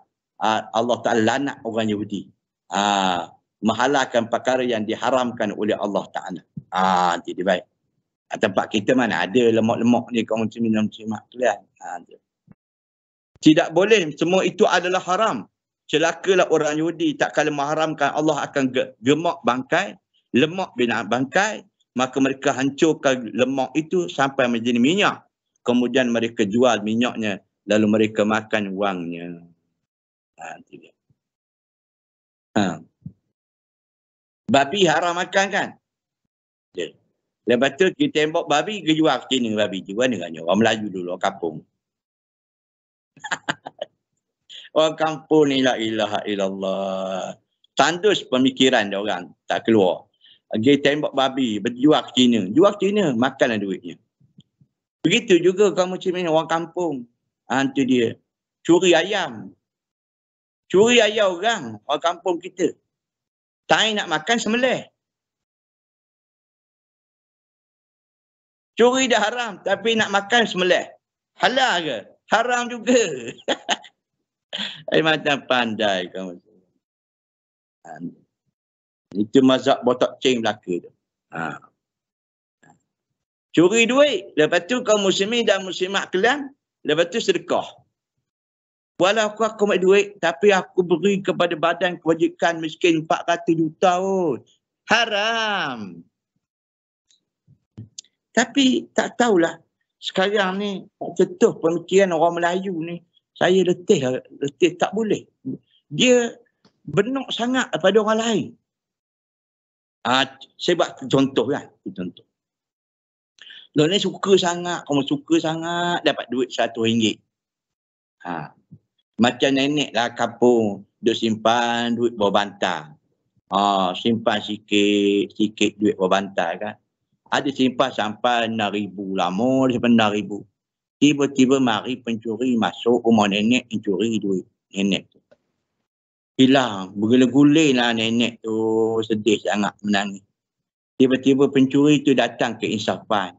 Allah Ta'ala lanak orang Yahudi. Ha, menghalakan perkara yang diharamkan oleh Allah Ta'ala. Ha, jadi baik. Ha, tempat kita mana ada lemak-lemak ni kau macam ni macam ni. Tidak boleh. Semua itu adalah haram celakalah orang Yahudi tak kala mahramkan Allah akan gemak bangkai, lemak binaan bangkai, maka mereka hancurkan lemak itu sampai menjadi minyak. Kemudian mereka jual minyaknya, lalu mereka makan wangnya. Ha, ha. Babi haram makan kan? Ya. Lepas tu kita tembok babi, kita jual ke Cina babi. Jual dengan orang Melayu dulu, orang kampung. Orang kampung ni la ilaha illallah. Tandus pemikiran dia orang tak keluar. Pergi tembak babi, berjual ke Cina. Jual ke Cina, makanlah duitnya. Begitu juga kaum muslim ini, orang kampung. Hantu ah, dia. Curi ayam. Curi ayam orang, orang kampung kita. Tak nak makan semelih. Curi dah haram, tapi nak makan semelih. Halal ke? Haram juga. Eh macam pandai kamu. Ha. Itu mazhab botak ceng Melaka tu. Ha. Curi duit, lepas tu kau muslimin dan muslimat kelam, lepas tu sedekah. Walau aku aku ambil duit, tapi aku beri kepada badan kewajikan miskin 400 juta pun. Haram. Tapi tak tahulah, sekarang ni, tak pemikiran orang Melayu ni saya letih letih tak boleh dia benuk sangat pada orang lain ah saya buat contoh lah contoh Lalu ni suka sangat, kamu suka sangat dapat duit satu ringgit. Ha. Macam nenek lah kapung, duk simpan duit bawah bantal. Ha, simpan sikit, sikit duit bawah bantal kan. Ada simpan sampai enam ribu lama, simpan ribu. Tiba-tiba mari pencuri masuk rumah nenek mencuri duit nenek tu. Hilang. Bergulir-gulir lah nenek tu sedih sangat menangis. Tiba-tiba pencuri tu datang ke insafan.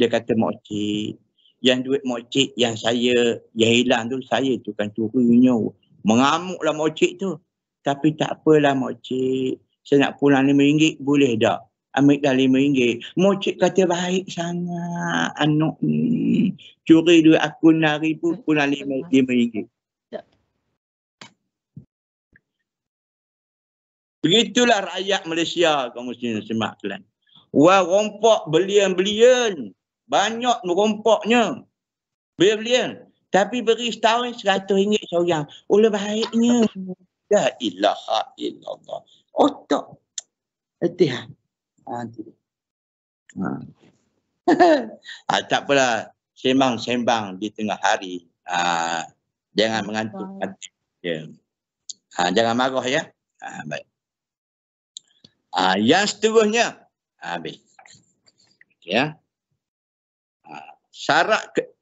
Dia kata makcik, yang duit makcik yang saya yang hilang tu saya tu kan curi curinya. Mengamuklah makcik tu. Tapi tak apalah makcik. Saya nak pulang RM5 boleh tak? Amerika RM5. Mocik kata baik sangat anak ni. Curi duit aku nari pun pun RM5. Begitulah rakyat Malaysia kau mesti semak kelan. Wah rompok belian-belian. Banyak rompoknya. Belian-belian. Tapi beri setahun seratus ringgit seorang. Oleh baiknya. Ya ilaha illallah. Otak. Hati-hati nanti. Ah, ha. ha, tak apalah. Sembang-sembang di tengah hari. Ha, jangan mengantuk. Ya. Ha, jangan marah ya. Ha, baik. Ha, yang seterusnya. Ha, habis. Ya. Ha, syarat ke-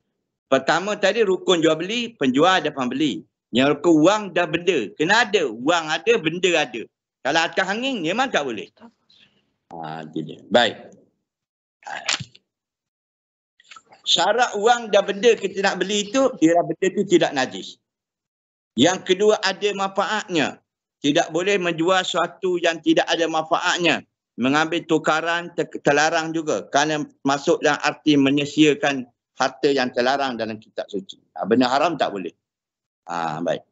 pertama tadi rukun jual beli, penjual ada pembeli. Yang rukun wang dan benda. Kena ada. Wang ada, benda ada. Kalau atas angin, memang tak boleh. Tak dia. Baik. Syarat uang dan benda kita nak beli itu, kira benda itu tidak najis. Yang kedua ada manfaatnya. Tidak boleh menjual sesuatu yang tidak ada manfaatnya. Mengambil tukaran terlarang juga. Kerana masuk dalam arti menyesiakan harta yang terlarang dalam kitab suci. Ha, benda haram tak boleh. Ha, baik.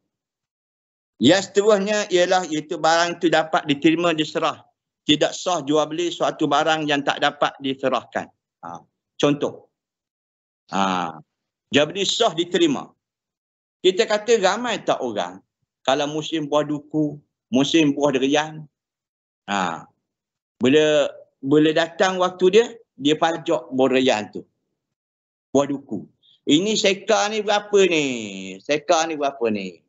Yang seterusnya ialah iaitu barang itu dapat diterima diserah tidak sah jual beli suatu barang yang tak dapat diserahkan. Ha. Contoh. Ha. Jual beli sah diterima. Kita kata ramai tak orang kalau musim buah duku, musim buah derian, ha. bila, bila datang waktu dia, dia pajak buah derian tu. Buah duku. Ini seka ni berapa ni? Seka ni berapa ni?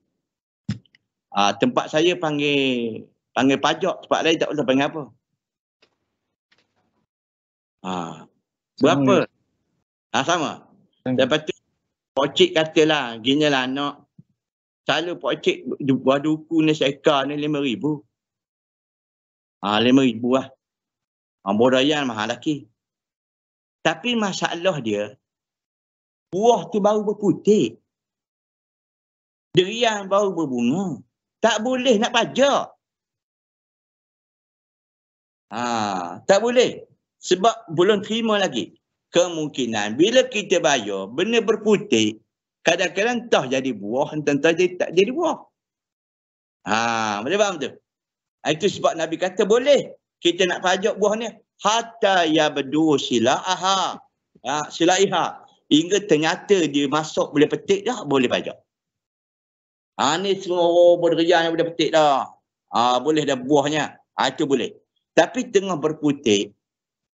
Ha, tempat saya panggil panggil pajak tempat lain tak usah panggil apa. Ha. Berapa? Ha, sama. Lepas tu pokcik katalah lah anak. Selalu pokcik buah duku ni seka ni lima ribu. Ha, lima ribu lah. Ha, Bodayan mahal lagi. Tapi masalah dia, buah tu baru berputik. Derian baru berbunga. Tak boleh nak pajak. Ha, tak boleh. Sebab belum terima lagi. Kemungkinan bila kita bayar, benda berputih, kadang-kadang entah jadi buah, entah-entah jadi tak jadi buah. Ha, boleh faham tu? Ha, itu sebab Nabi kata boleh. Kita nak pajak buah ni. Hatta ya bedu sila aha. Ha, sila iha. Hingga ternyata dia masuk boleh petik dah, boleh pajak. Ha, ni semua orang yang boleh petik dah. Ha, boleh dah buahnya. Ha, itu boleh. Tapi tengah berputik,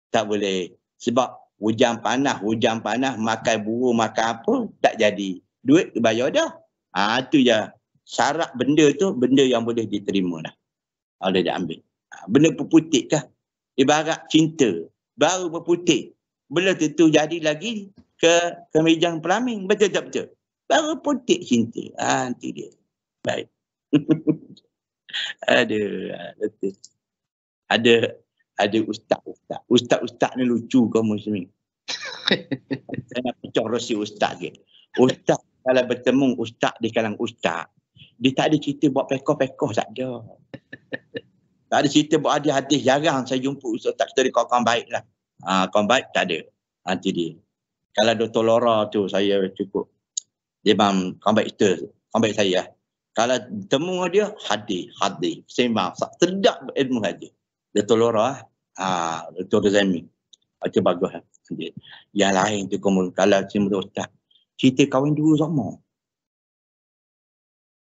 tak boleh. Sebab hujan panas, hujan panas, makan burung, makan apa, tak jadi. Duit bayar dah. Ha, itu je. Syarat benda tu, benda yang boleh diterima lah. ha, dah. Boleh dia ambil. Ha, benda berputik kah? Ibarat cinta. Baru berputik. Belum tentu jadi lagi ke kemejang pelamin. Betul tak betul? Baru putik cinta. Ha, nanti dia. Baik. Aduh. Ha, betul ada ada ustaz-ustaz. Ustaz-ustaz ni lucu kau muslim. Saya nak pecah rosi ustaz dia. Ustaz kalau bertemu ustaz di kalang ustaz, dia tak ada cerita buat pekoh-pekoh tak ada. Tak ada cerita buat hadis-hadis jarang saya jumpa ustaz tak cerita kau kawan baik lah. Ha, kawan baik tak ada. Nanti ha, dia. Kalau Dr. Laura tu saya cukup. Dia memang kawan baik kita. Kawan baik saya lah. Kalau temu dia, hadir, hadir. Sembang. Sedap ilmu hadir. Dato' Laura, uh, Dato' Rezami. Itu ah, bagus. Lah yang lain tu kamu kalau cuma ustaz. Kita kawin dua sama.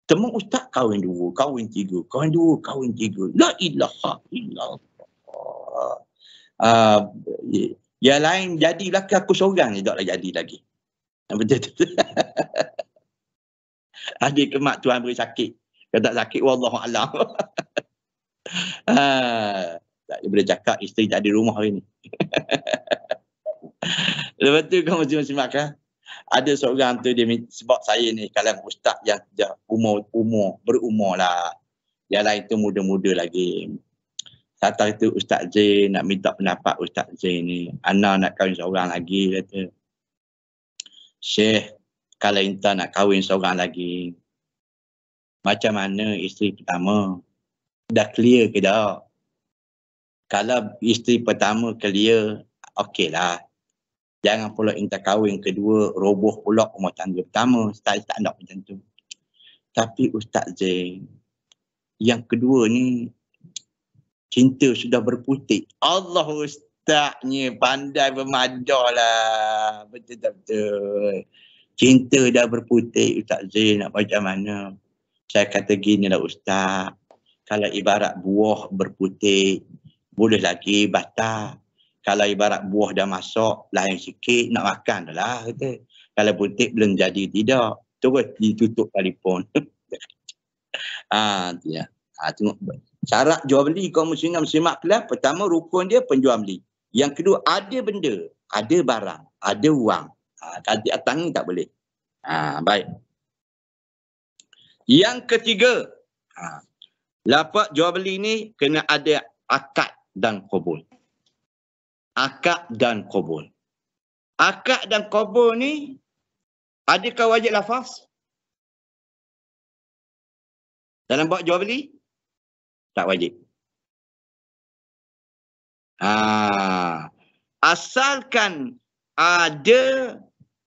Teman ustaz kawin dua, kawin tiga, kawin dua, kawin tiga. La ilaha illallah. Uh, yang lain jadi belakang aku seorang tak lah jadi lagi. Ah, betul tu. Adik kemak tuan beri sakit. Kalau tak sakit, Wallahualam. Ha, tak boleh cakap isteri tak ada rumah hari ni. Lepas tu kau mesti mesti makan. Ada seorang tu dia sebab saya ni kalau ustaz yang umur umur berumur lah. Yang lain tu muda-muda lagi. Satu itu Ustaz Zain nak minta pendapat Ustaz Zain ni. Ana nak kahwin seorang lagi kata. Syekh, kalau Inta nak kahwin seorang lagi. Macam mana isteri pertama? dah clear ke dah? Kalau isteri pertama clear, okey lah. Jangan pula kahwin kedua, roboh pula rumah tangga pertama. Saya tak nak macam tu. Tapi Ustaz Zain, yang kedua ni, cinta sudah berputih Allah Ustaznya pandai bermadah lah. Betul-betul. Cinta dah berputih Ustaz Zain nak macam mana. Saya kata gini lah Ustaz kalau ibarat buah berputih boleh lagi batal kalau ibarat buah dah masuk lain sikit nak makan dah lah kata kalau putih belum jadi tidak terus ditutup telefon ah ya ah tengok syarat jual beli kau mesti nak simak kelas pertama rukun dia penjual beli yang kedua ada benda ada barang ada wang ah di atas ni tak boleh ah baik yang ketiga ah Lapak jual beli ni kena ada akad dan kobol. Akad dan kobol. Akad dan kobol ni adakah wajib lafaz? Dalam buat jual beli? Tak wajib. Ah, Asalkan ada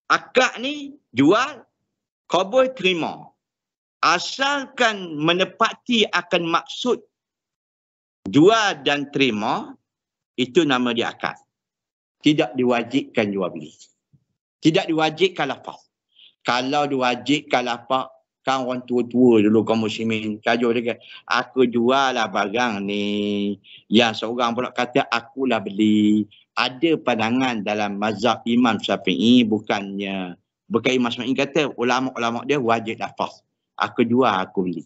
akad ni jual, kobol terima asalkan menepati akan maksud jual dan terima itu nama dia akad tidak diwajibkan jual beli tidak diwajibkan lafaz kalau diwajibkan lafaz kan orang tua-tua dulu kaum muslimin kajuh dia kata aku jual lah barang ni yang seorang pula kata aku lah beli ada pandangan dalam mazhab imam syafi'i bukannya bukan imam syafi'i kata ulama-ulama dia wajib lafaz aku jual, aku beli.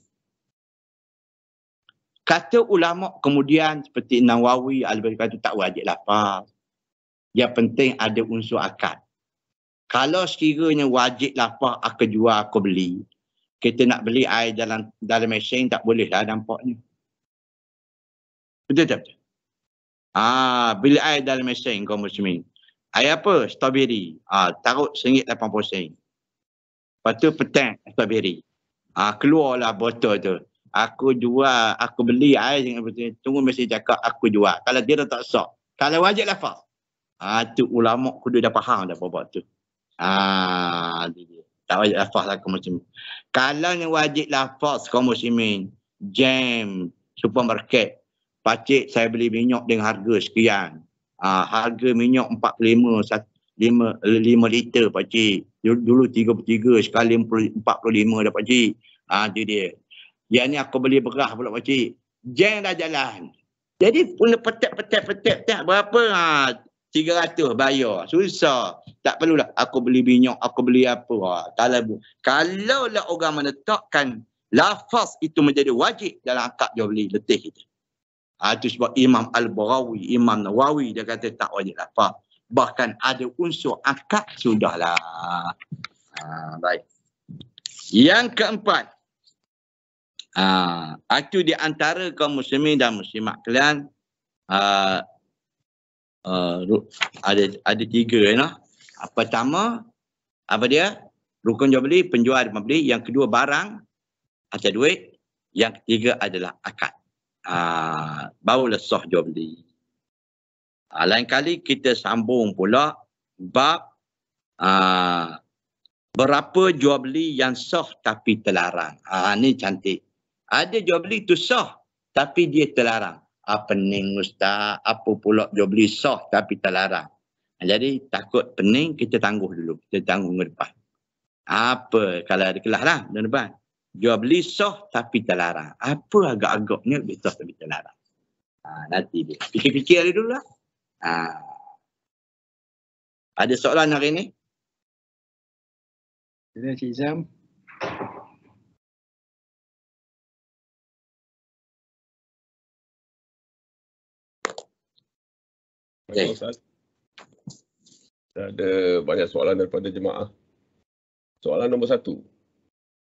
Kata ulama kemudian seperti Nawawi, Al-Bari kata tak wajib lapar. Yang penting ada unsur akad. Kalau sekiranya wajib lapar, aku jual, aku beli. Kita nak beli air dalam dalam mesin, tak boleh lah nampaknya. Betul tak betul? Ha, ah, beli air dalam mesin kau muslimin. Air apa? Strawberry. Ah, taruh RM1.80. Lepas tu petang strawberry. Ah keluarlah botol tu. Aku jual, aku beli air dengan botol. Tunggu mesti cakap aku jual. Kalau dia dah tak sok. Kalau wajib lafaz. Ah tu ulama kudu dah faham dah apa tu. Ah dia. Tak wajib lah lafaz lah macam ni. Kalau yang wajib lah kau macam ni. jam supermarket. Pakcik saya beli minyak dengan harga sekian. Ah harga minyak 45 satu lima 5 eh, liter pak cik. Dulu tiga 33 sekali 45 dah pak cik. Ha, itu dia. Yang ni aku beli beras pula pak cik. Jeng dah jalan. Jadi punya petak petak petak petak berapa? Ha, 300 bayar. Susah. Tak perlulah aku beli minyak, aku beli apa. Ha, kalau kalau lah orang menetapkan lafaz itu menjadi wajib dalam akad jual beli letih kita. Ha, itu sebab Imam Al-Barawi, Imam Nawawi dia kata tak wajib lafaz bahkan ada unsur akad sudahlah. Ha, baik. Yang keempat. Ha, itu di antara kaum muslimin dan muslimat kalian. Ha, uh, ada ada tiga. Ya, nah. Pertama, apa dia? Rukun jual beli, penjual dan pembeli. Yang kedua barang atau duit. Yang ketiga adalah akad. Ah, uh, barulah sah jual beli. Ah, lain kali kita sambung pula bab aa, ah, berapa jual beli yang sah tapi terlarang. Aa, ah, ini cantik. Ada jual beli tu sah tapi dia terlarang. Apa pening ustaz, apa pula jual beli sah tapi terlarang. Jadi takut pening kita tangguh dulu. Kita tangguh ke depan. Apa kalau ada kelas lah ke depan. Jual beli sah tapi terlarang. Apa agak-agaknya betul tapi terlarang. Ha, nanti dia. Fikir-fikir dulu lah. Ha. Ada soalan hari ni? Ada Cik Izam. Okay. Ustaz. Ada banyak soalan daripada jemaah. Soalan nombor satu.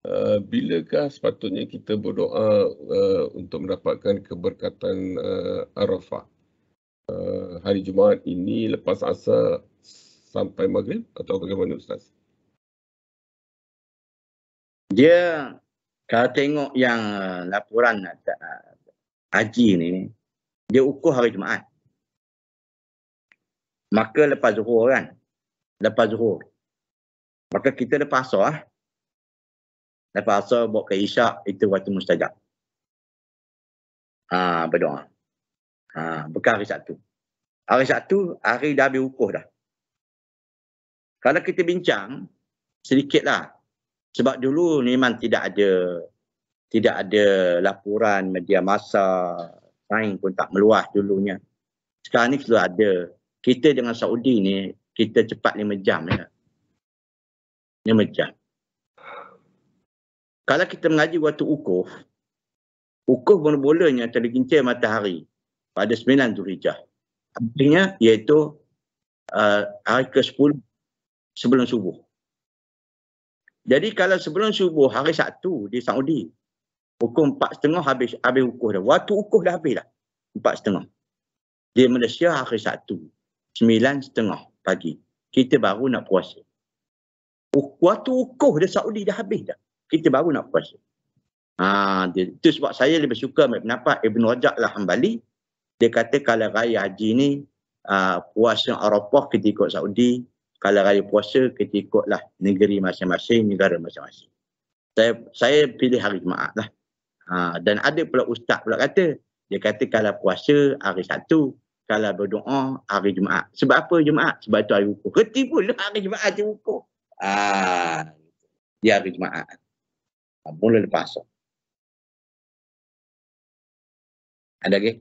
Uh, bilakah sepatutnya kita berdoa uh, untuk mendapatkan keberkatan uh, Arafah? Eh, hari Jumaat ini lepas asar sampai maghrib atau bagaimana Ustaz? Dia kalau tengok yang eh, laporan eh, haji ni, dia ukur hari Jumaat. Maka lepas zuhur kan? Lepas zuhur. Maka kita lepas asar lah. Lepas asar buat ke isyak, itu waktu mustajab. Ah berdoa. Ha, bukan hari Sabtu. Hari Sabtu, hari dah habis ukuh dah. Kalau kita bincang, sedikitlah. Sebab dulu memang tidak ada tidak ada laporan media masa, lain pun tak meluas dulunya. Sekarang ni sudah ada. Kita dengan Saudi ni, kita cepat lima jam ya. lima jam. Kalau kita mengaji waktu ukuh, ukuh bermula-mulanya tergincir matahari pada 9 Zulhijjah. Artinya iaitu uh, hari ke-10 sebelum subuh. Jadi kalau sebelum subuh hari Sabtu di Saudi, pukul 4.30 habis habis ukuh dah. Waktu ukuh dah habis dah. 4.30. Di Malaysia hari Sabtu, 9.30 pagi. Kita baru nak puasa. Waktu ukuh di Saudi dah habis dah. Kita baru nak puasa. Ha, itu sebab saya lebih suka pendapat Ibn Rajak lah Hanbali dia kata kalau raya haji ni uh, puasa Arafah kita ikut Saudi kalau raya puasa kita ikutlah negeri masing-masing negara masing-masing saya saya pilih hari Jumaat lah uh, dan ada pula ustaz pula kata dia kata kalau puasa hari satu kalau berdoa hari Jumaat sebab apa Jumaat sebab tu hari hukum reti pula hari Jumaat je hukum uh, ah, dia hari Jumaat mula lepas ada lagi? Okay?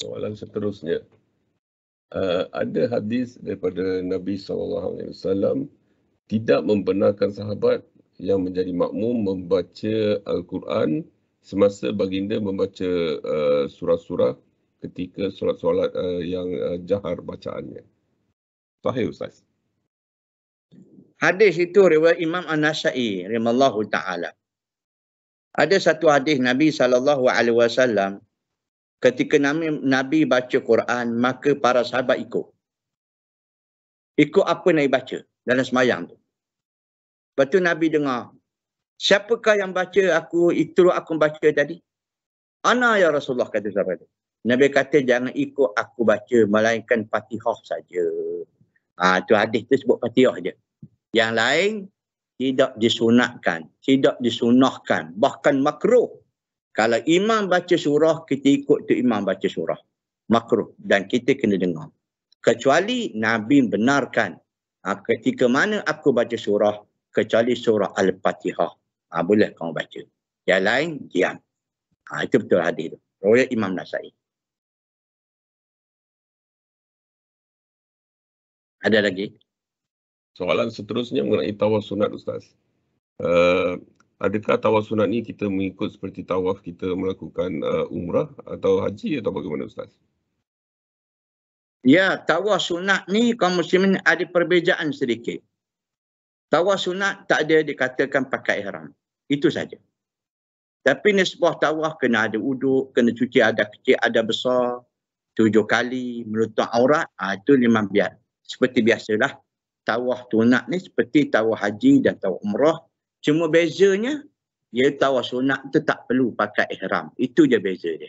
soalan seterusnya. Uh, ada hadis daripada Nabi SAW tidak membenarkan sahabat yang menjadi makmum membaca Al-Quran semasa baginda membaca uh, surah-surah ketika solat-solat uh, yang uh, jahar bacaannya. Sahih Ustaz. Hadis itu riwayat Imam An-Nasai rahimallahu taala. Ada satu hadis Nabi saw Ketika Nabi, Nabi baca Quran, maka para sahabat ikut. Ikut apa Nabi baca dalam semayang tu. Lepas tu Nabi dengar. Siapakah yang baca aku, itu aku baca tadi? Ana ya Rasulullah kata sahabat tu. Nabi kata jangan ikut aku baca melainkan Fatihah saja. Ah ha, tu hadis tu sebut Fatihah je. Yang lain tidak disunatkan, tidak disunahkan, bahkan makruh. Kalau imam baca surah, kita ikut tu imam baca surah. Makruh. Dan kita kena dengar. Kecuali Nabi benarkan ha, ketika mana aku baca surah, kecuali surah Al-Fatihah. Ha, boleh kamu baca. Yang lain, diam. Ha, itu betul hadir. tu. Royal Imam Nasai. Ada lagi? Soalan seterusnya mengenai tawaf sunat Ustaz. Uh, adakah tawaf sunat ni kita mengikut seperti tawaf kita melakukan uh, umrah atau haji atau bagaimana ustaz? Ya, tawaf sunat ni kaum muslimin ada perbezaan sedikit. Tawaf sunat tak ada dikatakan pakai ihram. Itu saja. Tapi ni sebuah tawaf kena ada uduk, kena cuci ada kecil, ada besar, tujuh kali, menutup aurat, ha, itu lima biar. Seperti biasalah, tawaf tunak ni seperti tawaf haji dan tawaf umrah Cuma bezanya dia tawaf sunat tu tak perlu pakai ihram. Itu je beza dia.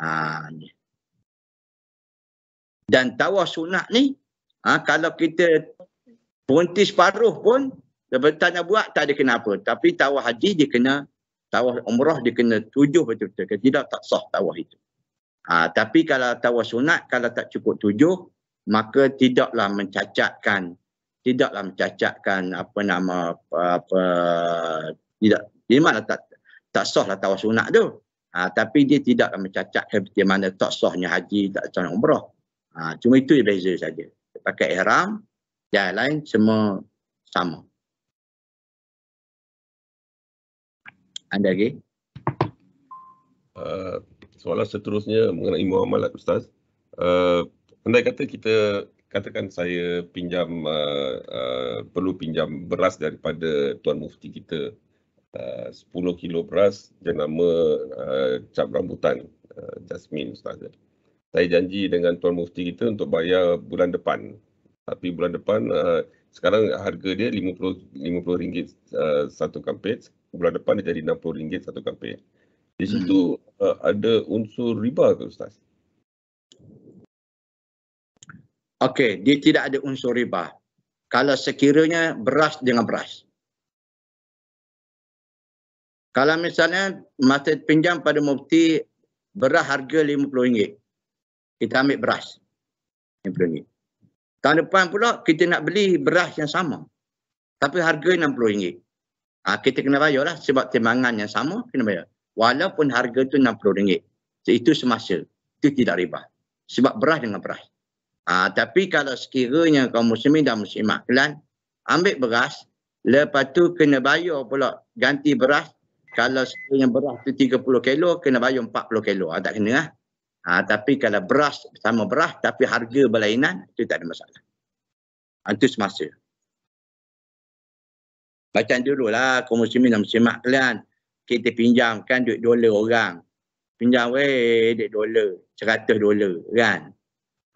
Ha, ni. Dan tawaf sunat ni ha, kalau kita berhenti separuh pun daripada tak nak buat tak ada kenapa. Tapi tawah haji dia kena tawah umrah dia kena tujuh betul-betul. Kalau tidak tak sah tawah itu. Ha, tapi kalau tawaf sunat kalau tak cukup tujuh maka tidaklah mencacatkan tidaklah mencacatkan apa nama apa, apa tidak memanglah tak tak sahlah tawaf sunat tu. Ha, tapi dia tidak mencacat seperti mana tak sahnya haji tak sah umrah. Ha, cuma itu yang beza saja. Pakai ihram dan lain semua sama. Anda lagi? Uh, soalan seterusnya mengenai muamalat Ustaz. Uh, andai kata kita katakan saya pinjam uh, uh, perlu pinjam beras daripada tuan mufti kita uh, 10 kilo beras jenama uh, cap rambutan uh, jasmine ustaz. Saya janji dengan tuan mufti kita untuk bayar bulan depan. Tapi bulan depan uh, sekarang harga dia 50 50 ringgit uh, satu kampet, bulan depan dia jadi 60 ringgit satu kampet. Di situ hmm. uh, ada unsur riba ke ustaz? Okey, dia tidak ada unsur riba. Kalau sekiranya beras dengan beras. Kalau misalnya masa pinjam pada mufti beras harga RM50. Kita ambil beras. RM50. Tahun depan pula kita nak beli beras yang sama. Tapi harga RM60. Ha, ah, kita kena bayar lah sebab timbangan yang sama kena bayar. Walaupun harga tu RM60. So, itu semasa. Itu tidak riba. Sebab beras dengan beras. Ah, tapi kalau sekiranya kaum muslimin dan muslimat kelan ambil beras, lepas tu kena bayar pula ganti beras. Kalau sekiranya beras tu 30 kilo, kena bayar 40 kilo. Ah, tak kena Ha, tapi kalau beras sama beras tapi harga berlainan itu tak ada masalah. Ah, itu semasa. Macam dulu lah kaum muslimin dan muslimat kalian. Kita pinjamkan duit dolar orang. Pinjam weh duit dolar. 100 dolar kan.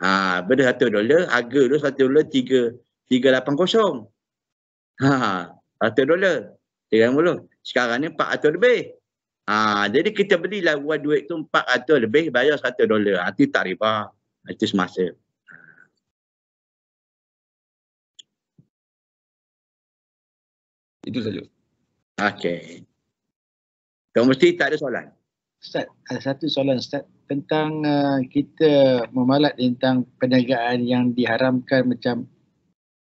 Ha, benda satu dolar, harga tu satu dolar tiga, tiga lapan kosong. Ha, satu dolar, tiga lapan kosong. Sekarang ni empat atau lebih. Ha, jadi kita belilah buat duit tu empat atau lebih, bayar satu dolar. Ha, itu tak riba. Ha, itu semasa. Itu saja. Okey. Kau mesti tak ada soalan. Ustaz, ada satu soalan Ustaz tentang uh, kita memalat tentang perniagaan yang diharamkan macam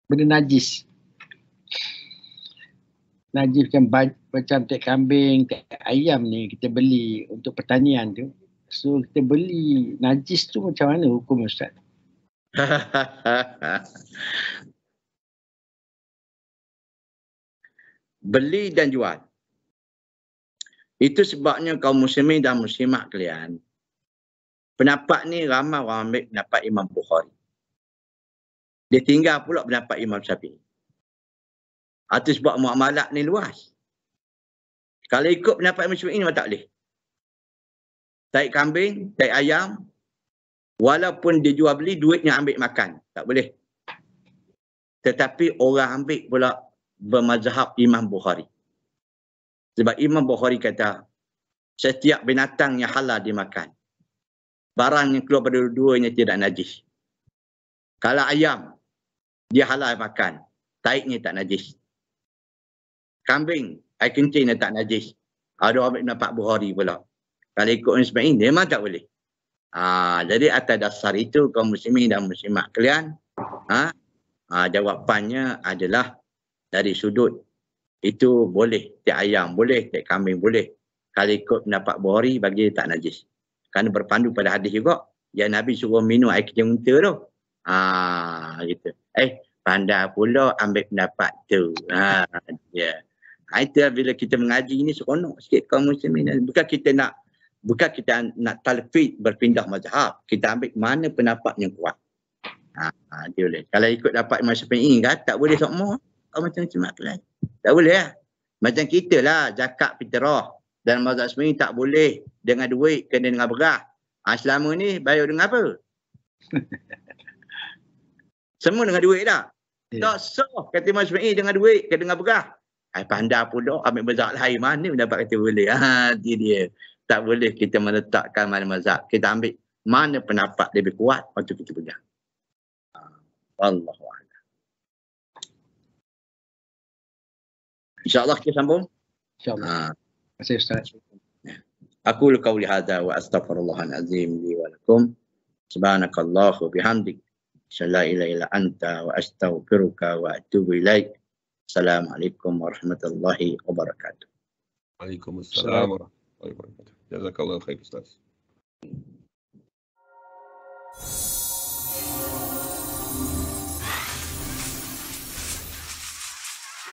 benda najis. Najis macam, macam tek kambing, tek ayam ni kita beli untuk pertanian tu. So kita beli najis tu macam mana hukum Ustaz? beli dan jual. Itu sebabnya kaum muslimin dan muslimat kalian. Pendapat ni ramai orang ambil pendapat Imam Bukhari. Dia tinggal pula pendapat Imam Syafi'i. Itu sebab muamalat ni luas. Kalau ikut pendapat Imam Syafi'i ni tak boleh. Taik kambing, taik ayam. Walaupun dia jual beli, duitnya ambil makan. Tak boleh. Tetapi orang ambil pula bermazhab Imam Bukhari. Sebab Imam Bukhari kata, setiap binatang yang halal dimakan, barang yang keluar pada dua-duanya tidak najis. Kalau ayam, dia halal makan, taiknya tak najis. Kambing, air kencingnya tak najis. Ada orang nampak Bukhari pula. Kalau ikut Ismail, ini, memang tak boleh. Ha, jadi atas dasar itu, kaum muslimin dan muslimat kalian, ha, ha, jawapannya adalah dari sudut itu boleh tiap ayam boleh tiap kambing boleh kalau ikut pendapat Bukhari bagi tak najis kerana berpandu pada hadis juga yang Nabi suruh minum air kencing unta tu ha gitu eh pandai pula ambil pendapat tu ha ya yeah. Ha, itu bila kita mengaji ini seronok sikit kaum muslimin bukan kita nak bukan kita nak talfid berpindah mazhab kita ambil mana pendapat yang kuat ha, ha dia boleh kalau ikut dapat macam Syafi'i kan tak boleh sokmo kau macam cemak lain tak boleh ya. Macam kita lah zakat fitrah dan mazhab sembilan tak boleh dengan duit kena dengan berah. Ha, selama ni bayar dengan apa? Semua dengan duit dah. Yeah. Tak sah kata Imam Syafi'i dengan duit kena dengan berah. Hai ah, pandai pula ambil mazhab lain mana pun dapat kata boleh. Ha dia dia. Tak boleh kita meletakkan mana mazhab. Kita ambil mana pendapat lebih kuat waktu kita pegang. Allahu ان شاء الله اختي شمبون ان شاء الله آه. اقول قولي هذا واستغفر الله العظيم لي ولكم سبحانك الله وبحمدك لا اله الا انت واستغفرك واتوب اليك السلام عليكم ورحمه الله وبركاته وعليكم السلام ورحمه الله وبركاته جزاك الله خير استاذ